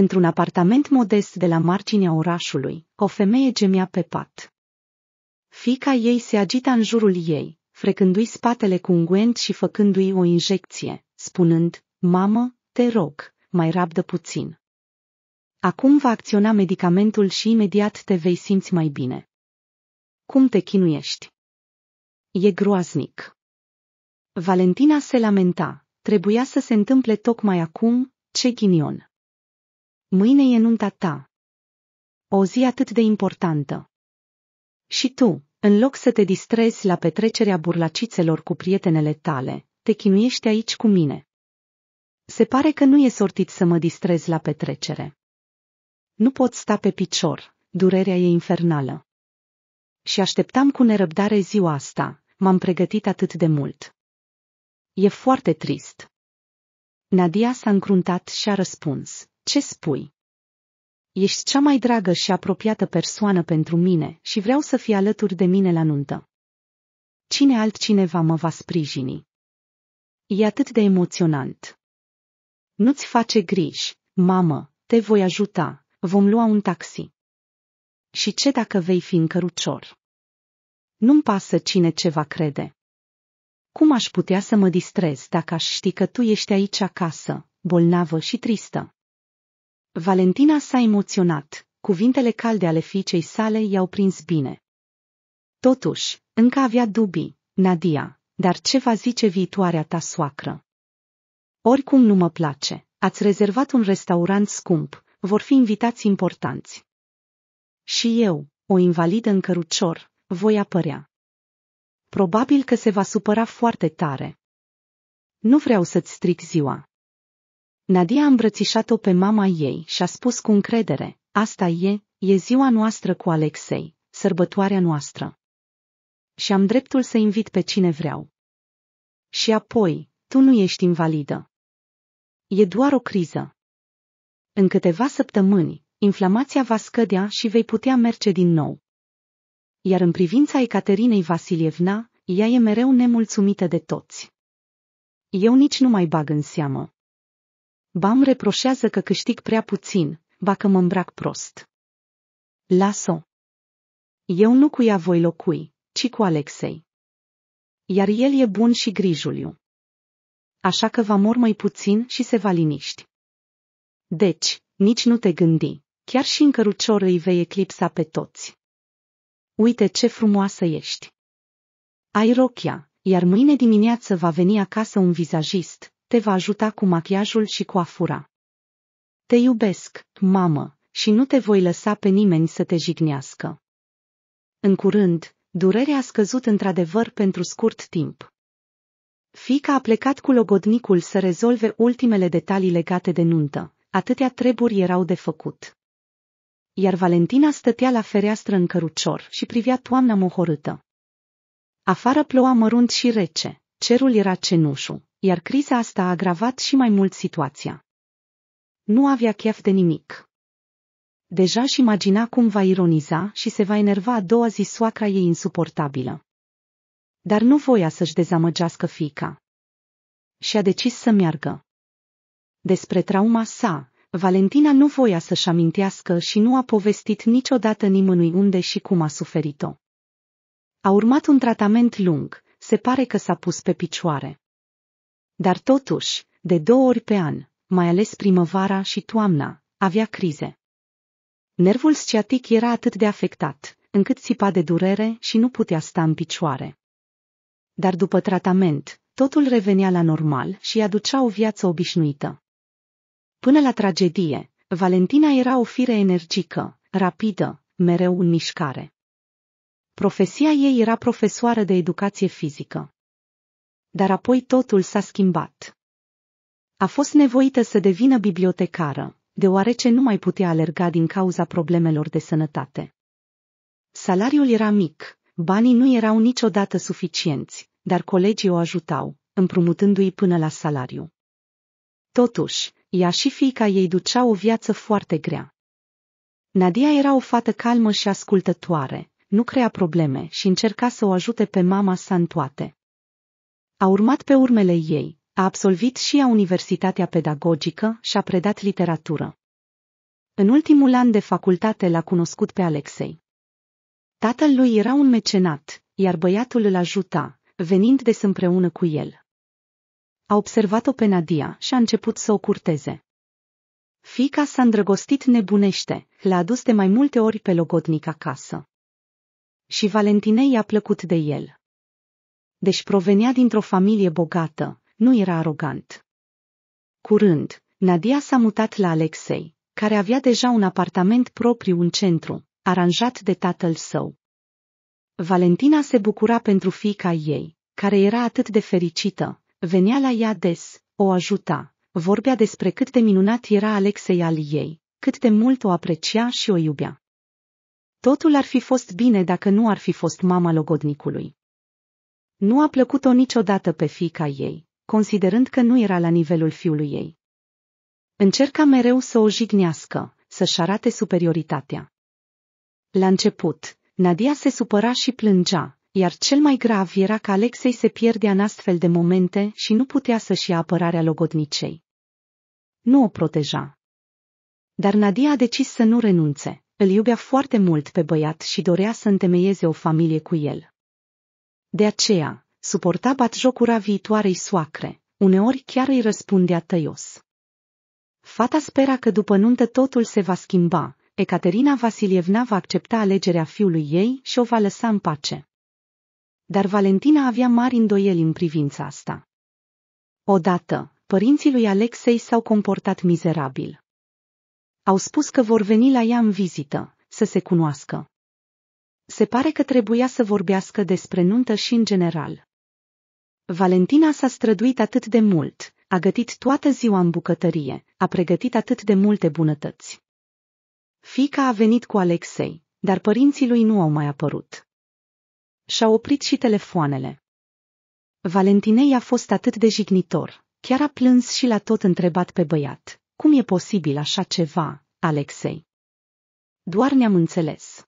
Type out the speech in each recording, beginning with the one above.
într-un apartament modest de la marginea orașului, o femeie gemea pe pat. Fica ei se agita în jurul ei, frecându-i spatele cu unguent și făcându-i o injecție, spunând, Mamă, te rog, mai rabdă puțin. Acum va acționa medicamentul și imediat te vei simți mai bine. Cum te chinuiești? E groaznic. Valentina se lamenta, trebuia să se întâmple tocmai acum, ce ghinion. Mâine e nunta ta. O zi atât de importantă. Și tu, în loc să te distrezi la petrecerea burlacițelor cu prietenele tale, te chinuiești aici cu mine. Se pare că nu e sortit să mă distrez la petrecere. Nu pot sta pe picior, durerea e infernală. Și așteptam cu nerăbdare ziua asta, m-am pregătit atât de mult. E foarte trist. Nadia s-a încruntat și a răspuns. Ce spui? Ești cea mai dragă și apropiată persoană pentru mine și vreau să fii alături de mine la nuntă. Cine altcineva mă va sprijini? E atât de emoționant. Nu-ți face griji, mamă, te voi ajuta, vom lua un taxi. Și ce dacă vei fi în cărucior? Nu-mi pasă cine ce va crede. Cum aș putea să mă distrez dacă aș ști că tu ești aici acasă, bolnavă și tristă? Valentina s-a emoționat, cuvintele calde ale fiicei sale i-au prins bine. Totuși, încă avea dubii, Nadia, dar ce va zice viitoarea ta soacră? Oricum nu mă place, ați rezervat un restaurant scump, vor fi invitați importanți. Și eu, o invalidă în cărucior, voi apărea. Probabil că se va supăra foarte tare. Nu vreau să-ți stric ziua, Nadia a îmbrățișat-o pe mama ei și a spus cu încredere, asta e, e ziua noastră cu Alexei, sărbătoarea noastră. Și am dreptul să invit pe cine vreau. Și apoi, tu nu ești invalidă. E doar o criză. În câteva săptămâni, inflamația va scădea și vei putea merge din nou. Iar în privința Ecaterinei Vasilievna, ea e mereu nemulțumită de toți. Eu nici nu mai bag în seamă. Bam reproșează că câștig prea puțin, ba că mă îmbrac prost. Las-o. Eu nu cu ea voi locui, ci cu Alexei. Iar el e bun și grijuliu. Așa că va mor mai puțin și se va liniști. Deci, nici nu te gândi, chiar și în cărucior îi vei eclipsa pe toți. Uite ce frumoasă ești! Ai rochia, iar mâine dimineață va veni acasă un vizajist, te va ajuta cu machiajul și coafura. Te iubesc, mamă, și nu te voi lăsa pe nimeni să te jignească. În curând, durerea a scăzut într-adevăr pentru scurt timp. Fica a plecat cu logodnicul să rezolve ultimele detalii legate de nuntă, atâtea treburi erau de făcut. Iar Valentina stătea la fereastră în cărucior și privea toamna mohorâtă. Afară ploua mărunt și rece, cerul era cenușu, iar criza asta a agravat și mai mult situația. Nu avea chef de nimic. Deja și imagina cum va ironiza și se va enerva a doua zi soacra ei insuportabilă. Dar nu voia să-și dezamăgească fica. Și a decis să meargă. Despre trauma sa, Valentina nu voia să-și amintească și nu a povestit niciodată nimănui unde și cum a suferit-o. A urmat un tratament lung, se pare că s-a pus pe picioare. Dar totuși, de două ori pe an, mai ales primăvara și toamna, avea crize. Nervul sciatic era atât de afectat, încât țipa de durere și nu putea sta în picioare. Dar după tratament, totul revenea la normal și aducea o viață obișnuită. Până la tragedie, Valentina era o fire energică, rapidă, mereu în mișcare. Profesia ei era profesoară de educație fizică. Dar apoi totul s-a schimbat. A fost nevoită să devină bibliotecară, deoarece nu mai putea alerga din cauza problemelor de sănătate. Salariul era mic, banii nu erau niciodată suficienți, dar colegii o ajutau, împrumutându-i până la salariu. Totuși, ea și fiica ei ducea o viață foarte grea. Nadia era o fată calmă și ascultătoare, nu crea probleme și încerca să o ajute pe mama sa în toate. A urmat pe urmele ei, a absolvit și a Universitatea Pedagogică și a predat literatură. În ultimul an de facultate l-a cunoscut pe Alexei. Tatăl lui era un mecenat, iar băiatul îl ajuta, venind des împreună cu el. A observat-o pe Nadia și a început să o curteze. Fica s-a îndrăgostit nebunește, l-a adus de mai multe ori pe logodnic acasă. Și Valentinei i-a plăcut de el deși provenea dintr-o familie bogată, nu era arogant. Curând, Nadia s-a mutat la Alexei, care avea deja un apartament propriu în centru, aranjat de tatăl său. Valentina se bucura pentru fiica ei, care era atât de fericită, venea la ea des, o ajuta, vorbea despre cât de minunat era Alexei al ei, cât de mult o aprecia și o iubea. Totul ar fi fost bine dacă nu ar fi fost mama logodnicului. Nu a plăcut-o niciodată pe fica ei, considerând că nu era la nivelul fiului ei. Încerca mereu să o jignească, să-și arate superioritatea. La început, Nadia se supăra și plângea, iar cel mai grav era că Alexei se pierdea în astfel de momente și nu putea să-și ia apărarea logodnicei. Nu o proteja. Dar Nadia a decis să nu renunțe. Îl iubea foarte mult pe băiat și dorea să întemeieze o familie cu el. De aceea, suporta batjocura viitoarei soacre, uneori chiar îi răspundea tăios. Fata spera că după nuntă totul se va schimba, Ecaterina Vasilievna va accepta alegerea fiului ei și o va lăsa în pace. Dar Valentina avea mari îndoieli în privința asta. Odată, părinții lui Alexei s-au comportat mizerabil. Au spus că vor veni la ea în vizită, să se cunoască se pare că trebuia să vorbească despre nuntă și în general. Valentina s-a străduit atât de mult, a gătit toată ziua în bucătărie, a pregătit atât de multe bunătăți. Fica a venit cu Alexei, dar părinții lui nu au mai apărut. Și-a oprit și telefoanele. Valentinei a fost atât de jignitor, chiar a plâns și l-a tot întrebat pe băiat, cum e posibil așa ceva, Alexei? Doar ne-am înțeles.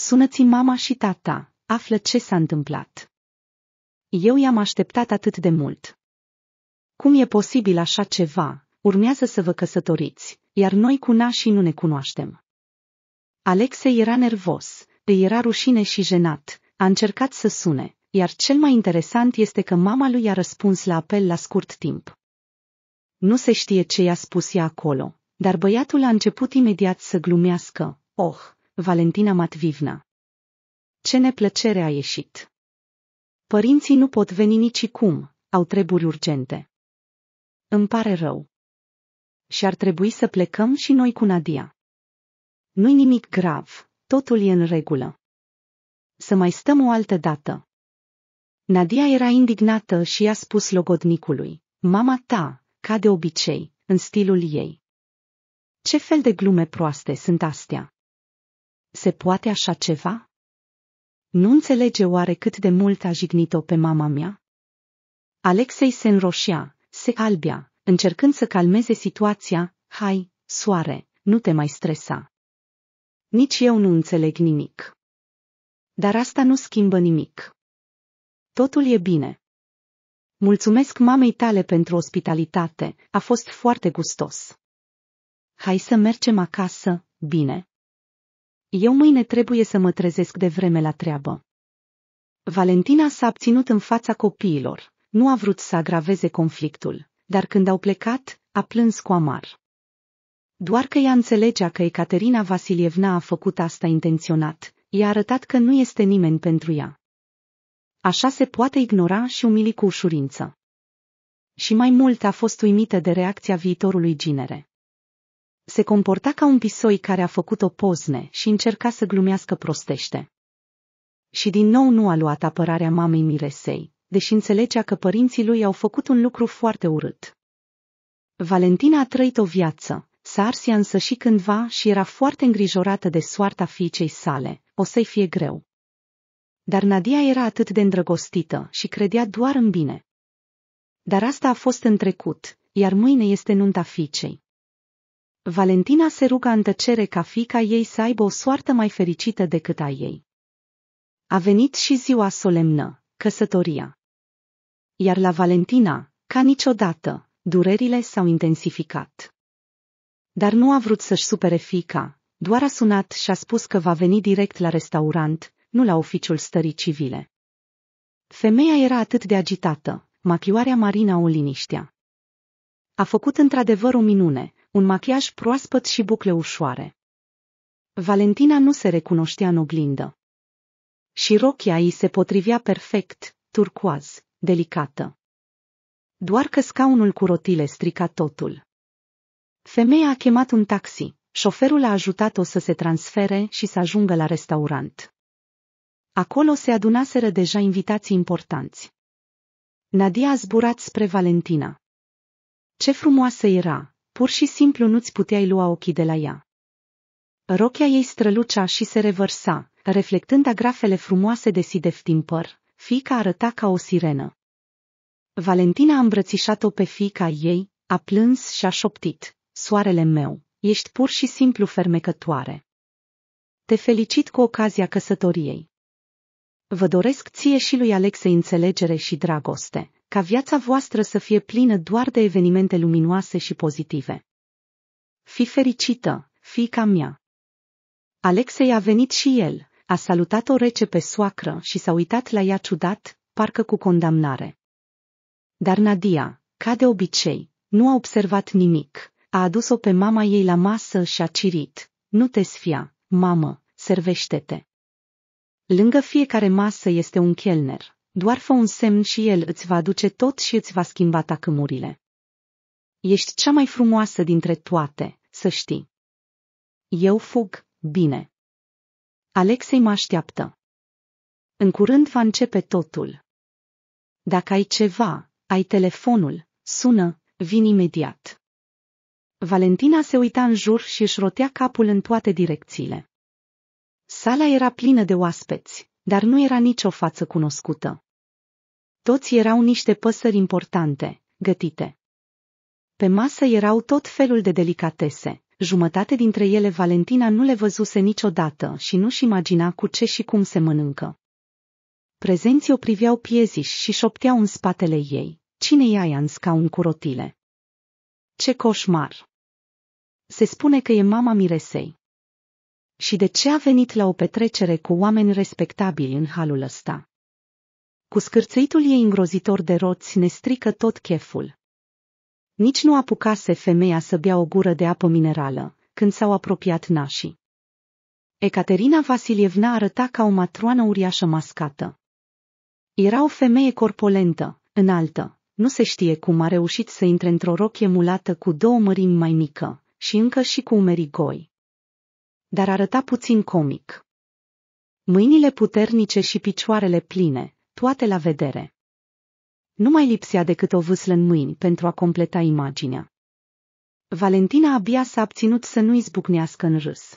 Sună-ți mama și tata, află ce s-a întâmplat. Eu i-am așteptat atât de mult. Cum e posibil așa ceva? Urmează să vă căsătoriți, iar noi cu nașii nu ne cunoaștem. Alexei era nervos, îi era rușine și jenat, a încercat să sune, iar cel mai interesant este că mama lui a răspuns la apel la scurt timp. Nu se știe ce i-a spus ea acolo, dar băiatul a început imediat să glumească, oh, Valentina Matvivna. Ce neplăcere a ieșit! Părinții nu pot veni nicicum, au treburi urgente. Îmi pare rău. Și ar trebui să plecăm și noi cu Nadia. Nu-i nimic grav, totul e în regulă. Să mai stăm o altă dată. Nadia era indignată și i-a spus logodnicului, mama ta, ca de obicei, în stilul ei. Ce fel de glume proaste sunt astea? Se poate așa ceva? Nu înțelege oare cât de mult a jignit-o pe mama mea? Alexei se înroșea, se albia, încercând să calmeze situația, hai, soare, nu te mai stresa. Nici eu nu înțeleg nimic. Dar asta nu schimbă nimic. Totul e bine. Mulțumesc mamei tale pentru ospitalitate, a fost foarte gustos. Hai să mergem acasă, bine. Eu mâine trebuie să mă trezesc de vreme la treabă. Valentina s-a abținut în fața copiilor, nu a vrut să agraveze conflictul, dar când au plecat, a plâns cu amar. Doar că ea înțelegea că Ecaterina Vasilievna a făcut asta intenționat, i-a arătat că nu este nimeni pentru ea. Așa se poate ignora și umili cu ușurință. Și mai mult a fost uimită de reacția viitorului ginere. Se comporta ca un pisoi care a făcut o pozne și încerca să glumească prostește. Și din nou nu a luat apărarea mamei Miresei, deși înțelegea că părinții lui au făcut un lucru foarte urât. Valentina a trăit o viață, s-a arsia însă și cândva și era foarte îngrijorată de soarta fiicei sale, o să-i fie greu. Dar Nadia era atât de îndrăgostită și credea doar în bine. Dar asta a fost în trecut, iar mâine este nunta fiicei. Valentina se ruga în tăcere ca fica ei să aibă o soartă mai fericită decât a ei. A venit și ziua solemnă, căsătoria. Iar la Valentina, ca niciodată, durerile s-au intensificat. Dar nu a vrut să-și supere fica, doar a sunat și a spus că va veni direct la restaurant, nu la oficiul stării civile. Femeia era atât de agitată, machioarea Marina o liniștea. A făcut într-adevăr o minune, un machiaj proaspăt și bucle ușoare. Valentina nu se recunoștea în oglindă. Și rochia ei se potrivea perfect, turcoaz, delicată. Doar că scaunul cu rotile strica totul. Femeia a chemat un taxi, șoferul a ajutat-o să se transfere și să ajungă la restaurant. Acolo se adunaseră deja invitații importanți. Nadia a zburat spre Valentina. Ce frumoasă era, pur și simplu nu-ți puteai lua ochii de la ea. Rochia ei strălucea și se revărsa, reflectând agrafele frumoase de sidef din păr, fica arăta ca o sirenă. Valentina a îmbrățișat-o pe fica ei, a plâns și a șoptit, soarele meu, ești pur și simplu fermecătoare. Te felicit cu ocazia căsătoriei. Vă doresc ție și lui Alexei înțelegere și dragoste, ca viața voastră să fie plină doar de evenimente luminoase și pozitive. Fi fericită, fica mea! Alexei a venit și el, a salutat-o rece pe soacră și s-a uitat la ea ciudat, parcă cu condamnare. Dar Nadia, ca de obicei, nu a observat nimic, a adus-o pe mama ei la masă și a cirit, nu te sfia, mamă, servește-te. Lângă fiecare masă este un chelner, doar fă un semn și el îți va duce tot și îți va schimba tacâmurile. Ești cea mai frumoasă dintre toate, să știi. Eu fug, bine. Alexei mă așteaptă. În curând va începe totul. Dacă ai ceva, ai telefonul, sună, vin imediat. Valentina se uita în jur și își rotea capul în toate direcțiile. Sala era plină de oaspeți dar nu era nicio față cunoscută. Toți erau niște păsări importante, gătite. Pe masă erau tot felul de delicatese, jumătate dintre ele Valentina nu le văzuse niciodată și nu-și imagina cu ce și cum se mănâncă. Prezenții o priveau pieziș și șopteau în spatele ei. Cine e aia în scaun cu rotile? Ce coșmar! Se spune că e mama miresei. Și de ce a venit la o petrecere cu oameni respectabili în halul ăsta? Cu scârțăitul ei îngrozitor de roți ne strică tot cheful. Nici nu apucase femeia să bea o gură de apă minerală, când s-au apropiat nașii. Ecaterina Vasilievna arăta ca o matroană uriașă mascată. Era o femeie corpolentă, înaltă, nu se știe cum a reușit să intre într-o rochie mulată cu două mărimi mai mică și încă și cu umerii goi dar arăta puțin comic. Mâinile puternice și picioarele pline, toate la vedere. Nu mai lipsea decât o vâslă în mâini pentru a completa imaginea. Valentina abia s-a abținut să nu izbucnească în râs.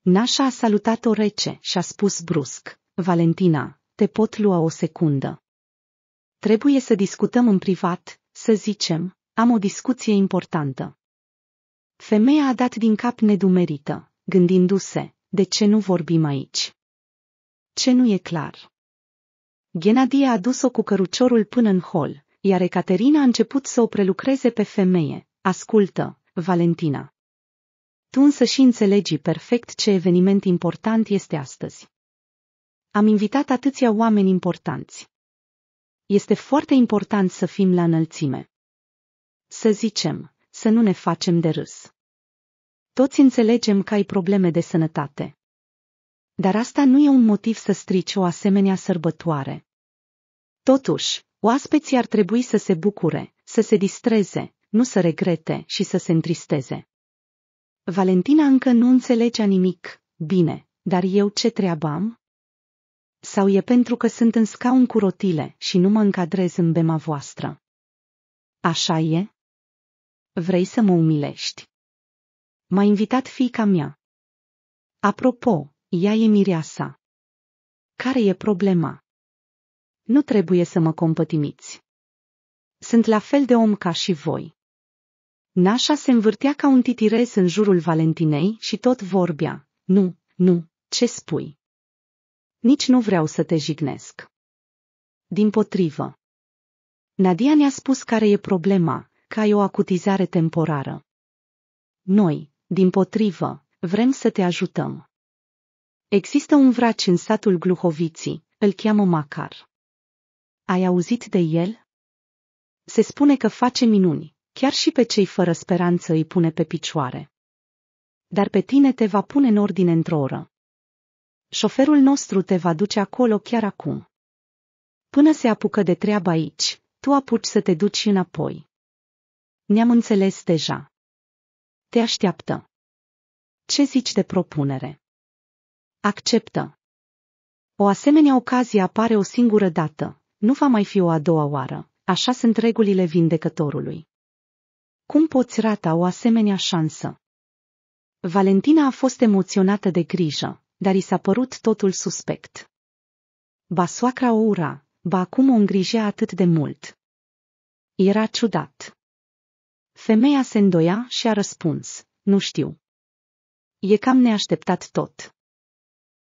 Nașa a salutat-o rece și a spus brusc, Valentina, te pot lua o secundă. Trebuie să discutăm în privat, să zicem, am o discuție importantă. Femeia a dat din cap nedumerită, gândindu-se, de ce nu vorbim aici? Ce nu e clar? Ghenadie a dus-o cu căruciorul până în hol, iar Ecaterina a început să o prelucreze pe femeie. Ascultă, Valentina. Tu însă și înțelegi perfect ce eveniment important este astăzi. Am invitat atâția oameni importanți. Este foarte important să fim la înălțime. Să zicem, să nu ne facem de râs. Toți înțelegem că ai probleme de sănătate. Dar asta nu e un motiv să strici o asemenea sărbătoare. Totuși, oaspeții ar trebui să se bucure, să se distreze, nu să regrete și să se întristeze. Valentina încă nu înțelegea nimic, bine, dar eu ce treabă am? Sau e pentru că sunt în scaun cu rotile și nu mă încadrez în bema voastră? Așa e? Vrei să mă umilești? M-a invitat fiica mea. Apropo, ea e mireasa. Care e problema? Nu trebuie să mă compătimiți. Sunt la fel de om ca și voi. Nașa se învârtea ca un titirez în jurul Valentinei și tot vorbea. Nu, nu, ce spui? Nici nu vreau să te jignesc. Din potrivă. Nadia ne-a spus care e problema, că ai o acutizare temporară. Noi, din potrivă, vrem să te ajutăm. Există un vraci în satul Gluhoviții, îl cheamă Macar. Ai auzit de el? Se spune că face minuni, chiar și pe cei fără speranță îi pune pe picioare. Dar pe tine te va pune în ordine într-o oră. Șoferul nostru te va duce acolo chiar acum. Până se apucă de treabă aici, tu apuci să te duci înapoi. Ne-am înțeles deja. Te așteaptă. Ce zici de propunere? Acceptă. O asemenea ocazie apare o singură dată, nu va mai fi o a doua oară, așa sunt regulile vindecătorului. Cum poți rata o asemenea șansă? Valentina a fost emoționată de grijă, dar i s-a părut totul suspect. Ba soacra o ura, ba acum o îngrijea atât de mult. Era ciudat. Femeia se îndoia și a răspuns, nu știu. E cam neașteptat tot.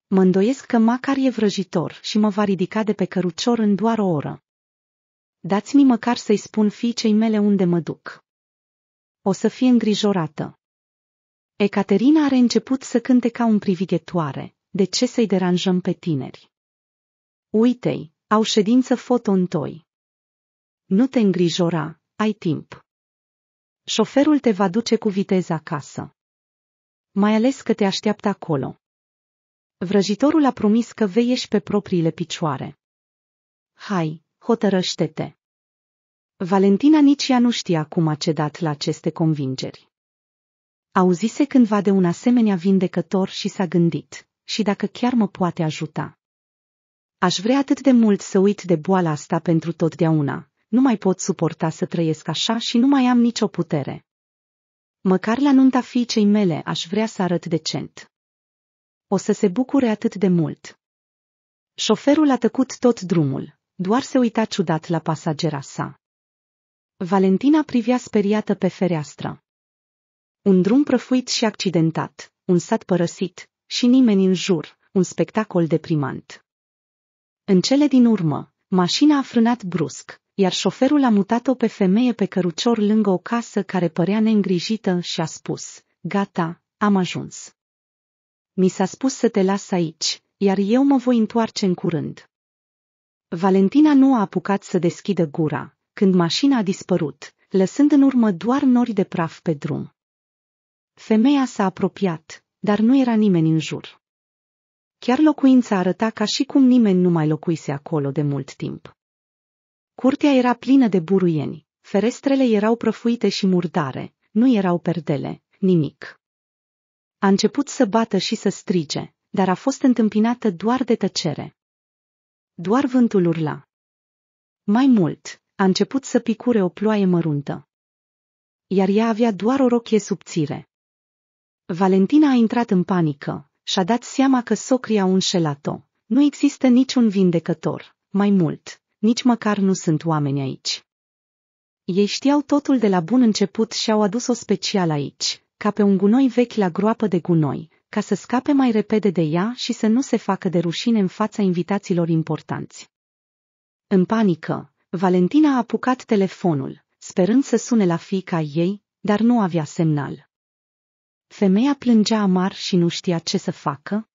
Mă îndoiesc că Macar e vrăjitor și mă va ridica de pe cărucior în doar o oră. Dați-mi măcar să-i spun fiicei mele unde mă duc. O să fie îngrijorată. Ecaterina are început să cânte ca un privighetoare, de ce să-i deranjăm pe tineri? Uite-i, au ședință foto întoi. Nu te îngrijora, ai timp. Șoferul te va duce cu viteză acasă. Mai ales că te așteaptă acolo. Vrăjitorul a promis că vei ieși pe propriile picioare. Hai, hotărăște-te! Valentina nici ea nu știa cum a cedat la aceste convingeri. Auzise cândva de un asemenea vindecător și s-a gândit, și dacă chiar mă poate ajuta. Aș vrea atât de mult să uit de boala asta pentru totdeauna, nu mai pot suporta să trăiesc așa și nu mai am nicio putere. Măcar la nunta fiicei mele aș vrea să arăt decent. O să se bucure atât de mult. Șoferul a tăcut tot drumul, doar se uita ciudat la pasagera sa. Valentina privea speriată pe fereastră. Un drum prăfuit și accidentat, un sat părăsit, și nimeni în jur, un spectacol deprimant. În cele din urmă, mașina a frânat brusc, iar șoferul a mutat-o pe femeie pe cărucior lângă o casă care părea neîngrijită și a spus, gata, am ajuns. Mi s-a spus să te las aici, iar eu mă voi întoarce în curând. Valentina nu a apucat să deschidă gura, când mașina a dispărut, lăsând în urmă doar nori de praf pe drum. Femeia s-a apropiat, dar nu era nimeni în jur. Chiar locuința arăta ca și cum nimeni nu mai locuise acolo de mult timp. Curtea era plină de buruieni, ferestrele erau prăfuite și murdare, nu erau perdele, nimic. A început să bată și să strige, dar a fost întâmpinată doar de tăcere. Doar vântul urla. Mai mult, a început să picure o ploaie măruntă. Iar ea avea doar o rochie subțire. Valentina a intrat în panică și-a dat seama că socria a înșelat-o. Nu există niciun vindecător. Mai mult, nici măcar nu sunt oameni aici. Ei știau totul de la bun început și au adus-o special aici, ca pe un gunoi vechi la groapă de gunoi, ca să scape mai repede de ea și să nu se facă de rușine în fața invitațiilor importanți. În panică, Valentina a apucat telefonul, sperând să sune la fiica ei, dar nu avea semnal. Femeia plângea amar și nu știa ce să facă.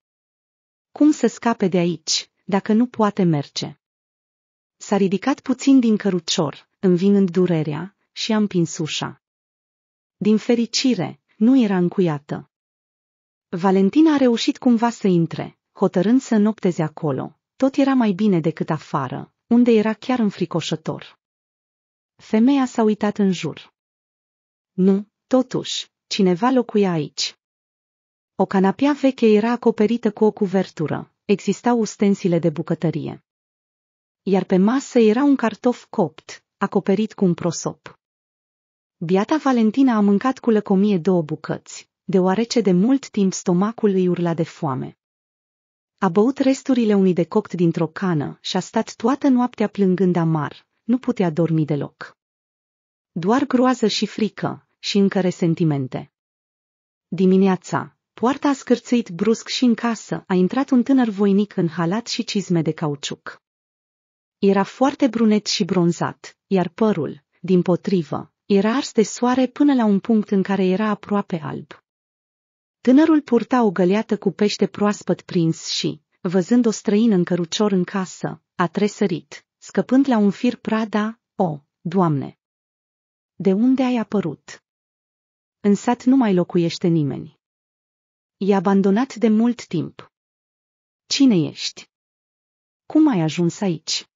Cum să scape de aici, dacă nu poate merge? S-a ridicat puțin din cărucior, învinând durerea, și a împins ușa. Din fericire, nu era încuiată. Valentina a reușit cumva să intre, hotărând să nopteze acolo. Tot era mai bine decât afară, unde era chiar înfricoșător. Femeia s-a uitat în jur. Nu, totuși, cineva locuia aici. O canapea veche era acoperită cu o cuvertură, existau ustensile de bucătărie iar pe masă era un cartof copt, acoperit cu un prosop. Biata Valentina a mâncat cu lăcomie două bucăți, deoarece de mult timp stomacul îi urla de foame. A băut resturile unui copt dintr-o cană și a stat toată noaptea plângând amar, nu putea dormi deloc. Doar groază și frică și încă resentimente. Dimineața, poarta a scârțâit brusc și în casă a intrat un tânăr voinic în halat și cizme de cauciuc. Era foarte brunet și bronzat, iar părul, din potrivă, era ars de soare până la un punct în care era aproape alb. Tânărul purta o găleată cu pește proaspăt prins și, văzând o străină în cărucior în casă, a tresărit, scăpând la un fir prada, o, Doamne! De unde ai apărut? În sat nu mai locuiește nimeni. E abandonat de mult timp. Cine ești? Cum ai ajuns aici?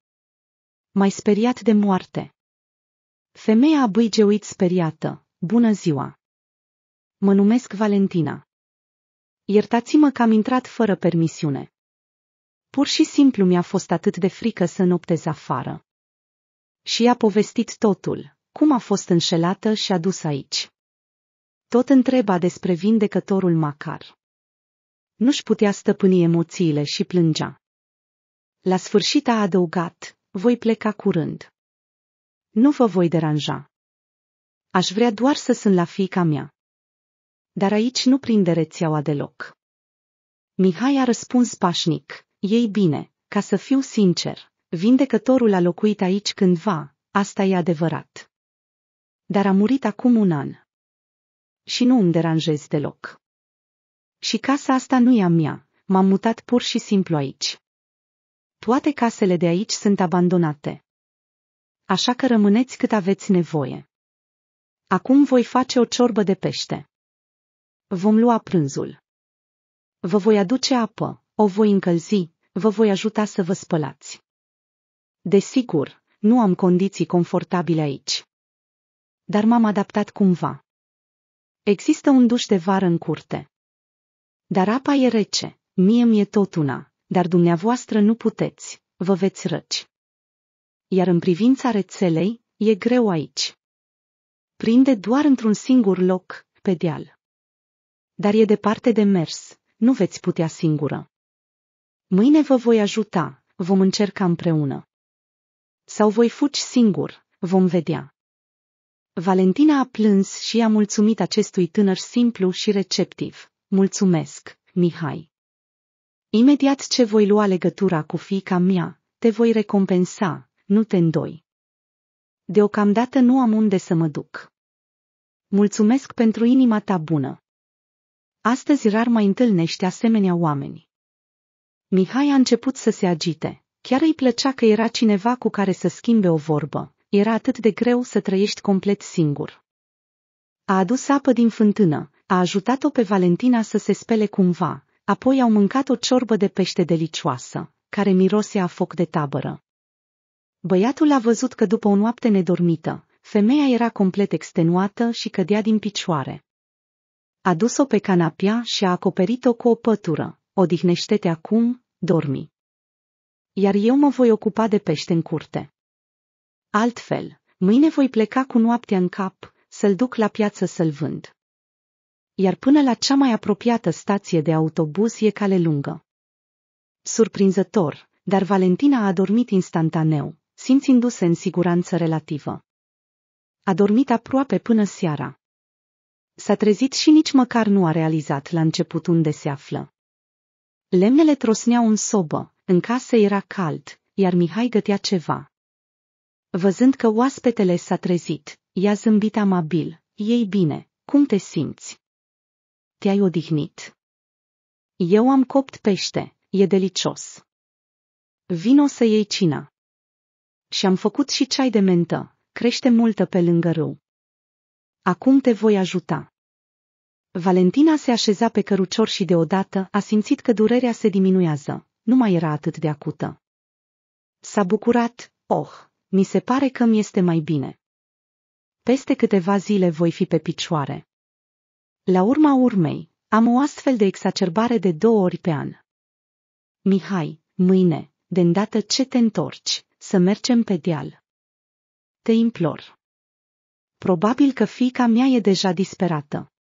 mai speriat de moarte. Femeia a băigeuit speriată, bună ziua! Mă numesc Valentina. Iertați-mă că am intrat fără permisiune. Pur și simplu mi-a fost atât de frică să noptez afară. Și i-a povestit totul, cum a fost înșelată și adus aici. Tot întreba despre vindecătorul Macar. Nu-și putea stăpâni emoțiile și plângea. La sfârșit a adăugat, voi pleca curând. Nu vă voi deranja. Aș vrea doar să sunt la fiica mea. Dar aici nu prinde rețeaua deloc. Mihai a răspuns pașnic, ei bine, ca să fiu sincer, vindecătorul a locuit aici cândva, asta e adevărat. Dar a murit acum un an. Și nu îmi deranjez deloc. Și casa asta nu e a mea, m-am mutat pur și simplu aici. Toate casele de aici sunt abandonate. Așa că rămâneți cât aveți nevoie. Acum voi face o ciorbă de pește. Vom lua prânzul. Vă voi aduce apă, o voi încălzi, vă voi ajuta să vă spălați. Desigur, nu am condiții confortabile aici. Dar m-am adaptat cumva. Există un duș de vară în curte. Dar apa e rece, mie mi-e tot una, dar dumneavoastră nu puteți, vă veți răci. Iar în privința rețelei, e greu aici. Prinde doar într-un singur loc, pe deal. Dar e departe de mers, nu veți putea singură. Mâine vă voi ajuta, vom încerca împreună. Sau voi fuci singur, vom vedea. Valentina a plâns și a mulțumit acestui tânăr simplu și receptiv. Mulțumesc, Mihai. Imediat ce voi lua legătura cu fiica mea, te voi recompensa, nu te îndoi. Deocamdată nu am unde să mă duc. Mulțumesc pentru inima ta bună. Astăzi rar mai întâlnești asemenea oameni. Mihai a început să se agite. Chiar îi plăcea că era cineva cu care să schimbe o vorbă. Era atât de greu să trăiești complet singur. A adus apă din fântână, a ajutat-o pe Valentina să se spele cumva, Apoi au mâncat o ciorbă de pește delicioasă, care mirosea a foc de tabără. Băiatul a văzut că după o noapte nedormită, femeia era complet extenuată și cădea din picioare. A dus-o pe canapia și a acoperit-o cu o pătură. Odihnește-te acum, dormi. Iar eu mă voi ocupa de pește în curte. Altfel, mâine voi pleca cu noaptea în cap, să-l duc la piață să-l vând iar până la cea mai apropiată stație de autobuz e cale lungă. Surprinzător, dar Valentina a dormit instantaneu, simțindu-se în siguranță relativă. A dormit aproape până seara. S-a trezit și nici măcar nu a realizat la început unde se află. Lemnele trosneau în sobă, în casă era cald, iar Mihai gătea ceva. Văzând că oaspetele s-a trezit, i-a zâmbit amabil, ei bine, cum te simți? te-ai odihnit. Eu am copt pește, e delicios. Vino să iei cina. Și am făcut și ceai de mentă, crește multă pe lângă râu. Acum te voi ajuta. Valentina se așeza pe cărucior și deodată a simțit că durerea se diminuează, nu mai era atât de acută. S-a bucurat, oh, mi se pare că mi este mai bine. Peste câteva zile voi fi pe picioare. La urma urmei, am o astfel de exacerbare de două ori pe an. Mihai, mâine, de îndată ce te întorci, să mergem pe deal. Te implor. Probabil că fica mea e deja disperată.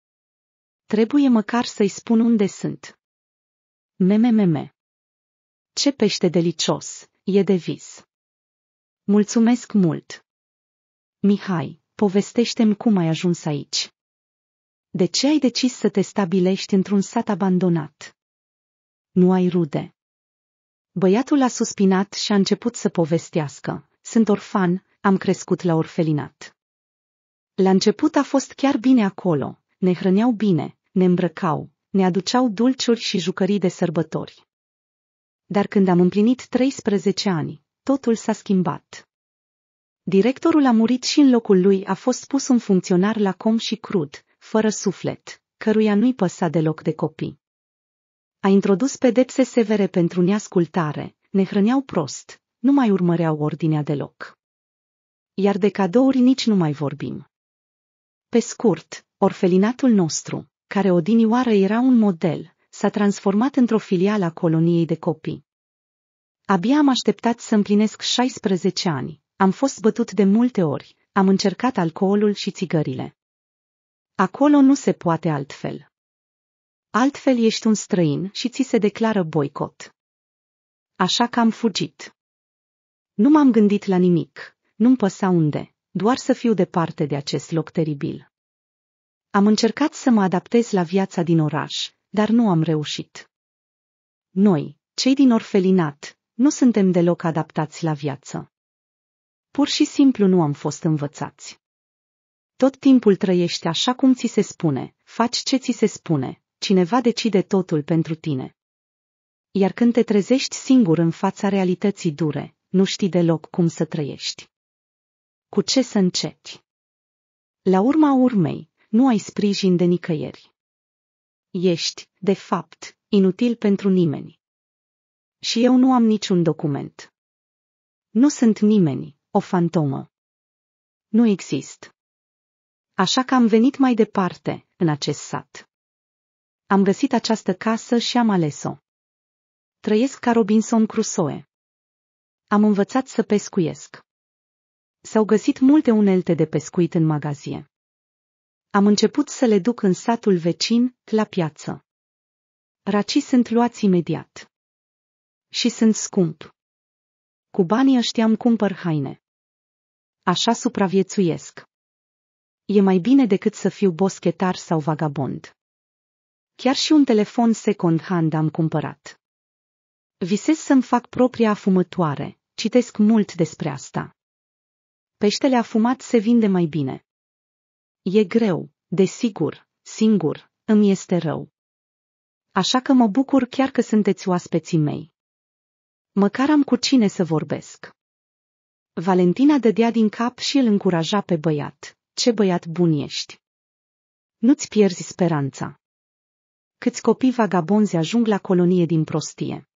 Trebuie măcar să-i spun unde sunt. Meme meme. Ce pește delicios, e de vis. Mulțumesc mult. Mihai, povestește-mi cum ai ajuns aici. De ce ai decis să te stabilești într-un sat abandonat? Nu ai rude. Băiatul a suspinat și a început să povestească. Sunt orfan, am crescut la orfelinat. La început a fost chiar bine acolo, ne hrăneau bine, ne îmbrăcau, ne aduceau dulciuri și jucării de sărbători. Dar când am împlinit 13 ani, totul s-a schimbat. Directorul a murit și în locul lui a fost pus un funcționar la com și crud, fără suflet, căruia nu-i păsa deloc de copii. A introdus pedepse severe pentru neascultare, ne hrăneau prost, nu mai urmăreau ordinea deloc. Iar de cadouri nici nu mai vorbim. Pe scurt, orfelinatul nostru, care odinioară era un model, s-a transformat într-o filială a coloniei de copii. Abia am așteptat să împlinesc 16 ani, am fost bătut de multe ori, am încercat alcoolul și țigările. Acolo nu se poate altfel. Altfel ești un străin și ți se declară boicot. Așa că am fugit. Nu m-am gândit la nimic, nu-mi păsa unde, doar să fiu departe de acest loc teribil. Am încercat să mă adaptez la viața din oraș, dar nu am reușit. Noi, cei din orfelinat, nu suntem deloc adaptați la viață. Pur și simplu nu am fost învățați. Tot timpul trăiești așa cum ți se spune, faci ce ți se spune, cineva decide totul pentru tine. Iar când te trezești singur în fața realității dure, nu știi deloc cum să trăiești. Cu ce să începi? La urma urmei, nu ai sprijin de nicăieri. Ești, de fapt, inutil pentru nimeni. Și eu nu am niciun document. Nu sunt nimeni, o fantomă. Nu exist. Așa că am venit mai departe, în acest sat. Am găsit această casă și am ales-o. Trăiesc ca Robinson Crusoe. Am învățat să pescuiesc. S-au găsit multe unelte de pescuit în magazie. Am început să le duc în satul vecin, la piață. Racii sunt luați imediat. Și sunt scump. Cu banii ăștia îmi cumpăr haine. Așa supraviețuiesc e mai bine decât să fiu boschetar sau vagabond. Chiar și un telefon second-hand am cumpărat. Visez să-mi fac propria afumătoare, citesc mult despre asta. Peștele afumat se vinde mai bine. E greu, desigur, singur, îmi este rău. Așa că mă bucur chiar că sunteți oaspeții mei. Măcar am cu cine să vorbesc. Valentina dădea din cap și îl încuraja pe băiat. Ce băiat bun ești! Nu-ți pierzi speranța. Câți copii vagabonzi ajung la colonie din prostie.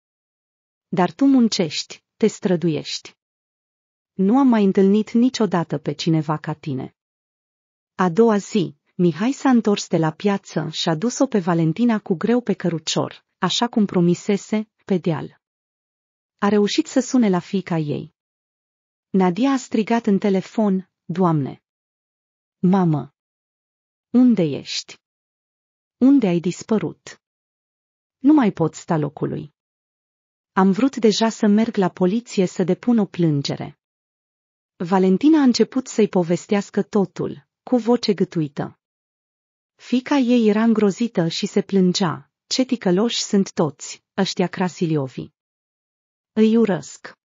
Dar tu muncești, te străduiești. Nu am mai întâlnit niciodată pe cineva ca tine. A doua zi, Mihai s-a întors de la piață și a dus-o pe Valentina cu greu pe cărucior, așa cum promisese, pe deal. A reușit să sune la fica ei. Nadia a strigat în telefon, Doamne! Mamă! Unde ești? Unde ai dispărut? Nu mai pot sta locului. Am vrut deja să merg la poliție să depun o plângere. Valentina a început să-i povestească totul, cu voce gâtuită. Fica ei era îngrozită și se plângea, ce ticăloși sunt toți, ăștia Crasiliovi. Îi urăsc.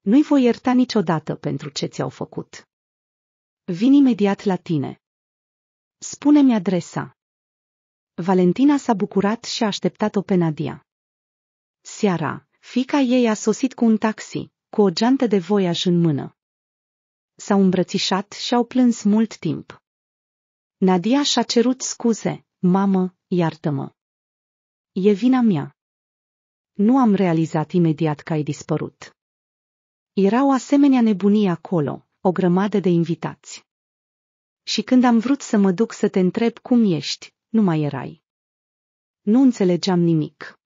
Nu-i voi ierta niciodată pentru ce ți-au făcut. Vin imediat la tine. Spune-mi adresa. Valentina s-a bucurat și a așteptat-o pe Nadia. Seara, fica ei a sosit cu un taxi, cu o geantă de voiaj în mână. S-au îmbrățișat și au plâns mult timp. Nadia și-a cerut scuze, mamă, iartă-mă. E vina mea. Nu am realizat imediat că ai dispărut. Era o asemenea nebunie acolo, o grămadă de invitați. Și când am vrut să mă duc să te întreb cum ești, nu mai erai. Nu înțelegeam nimic.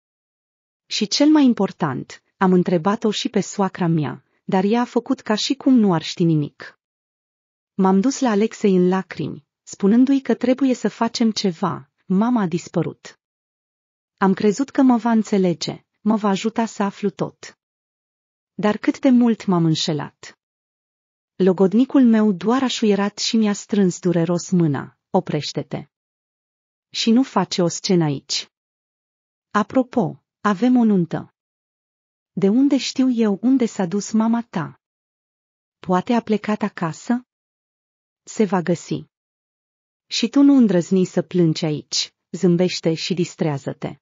Și cel mai important, am întrebat-o și pe soacra mea, dar ea a făcut ca și cum nu ar ști nimic. M-am dus la Alexei în lacrimi, spunându-i că trebuie să facem ceva, mama a dispărut. Am crezut că mă va înțelege, mă va ajuta să aflu tot. Dar cât de mult m-am înșelat. Logodnicul meu doar a șuierat și mi-a strâns dureros mâna, oprește-te. Și nu face o scenă aici. Apropo, avem o nuntă. De unde știu eu unde s-a dus mama ta? Poate a plecat acasă? Se va găsi. Și tu nu îndrăzni să plângi aici, zâmbește și distrează-te.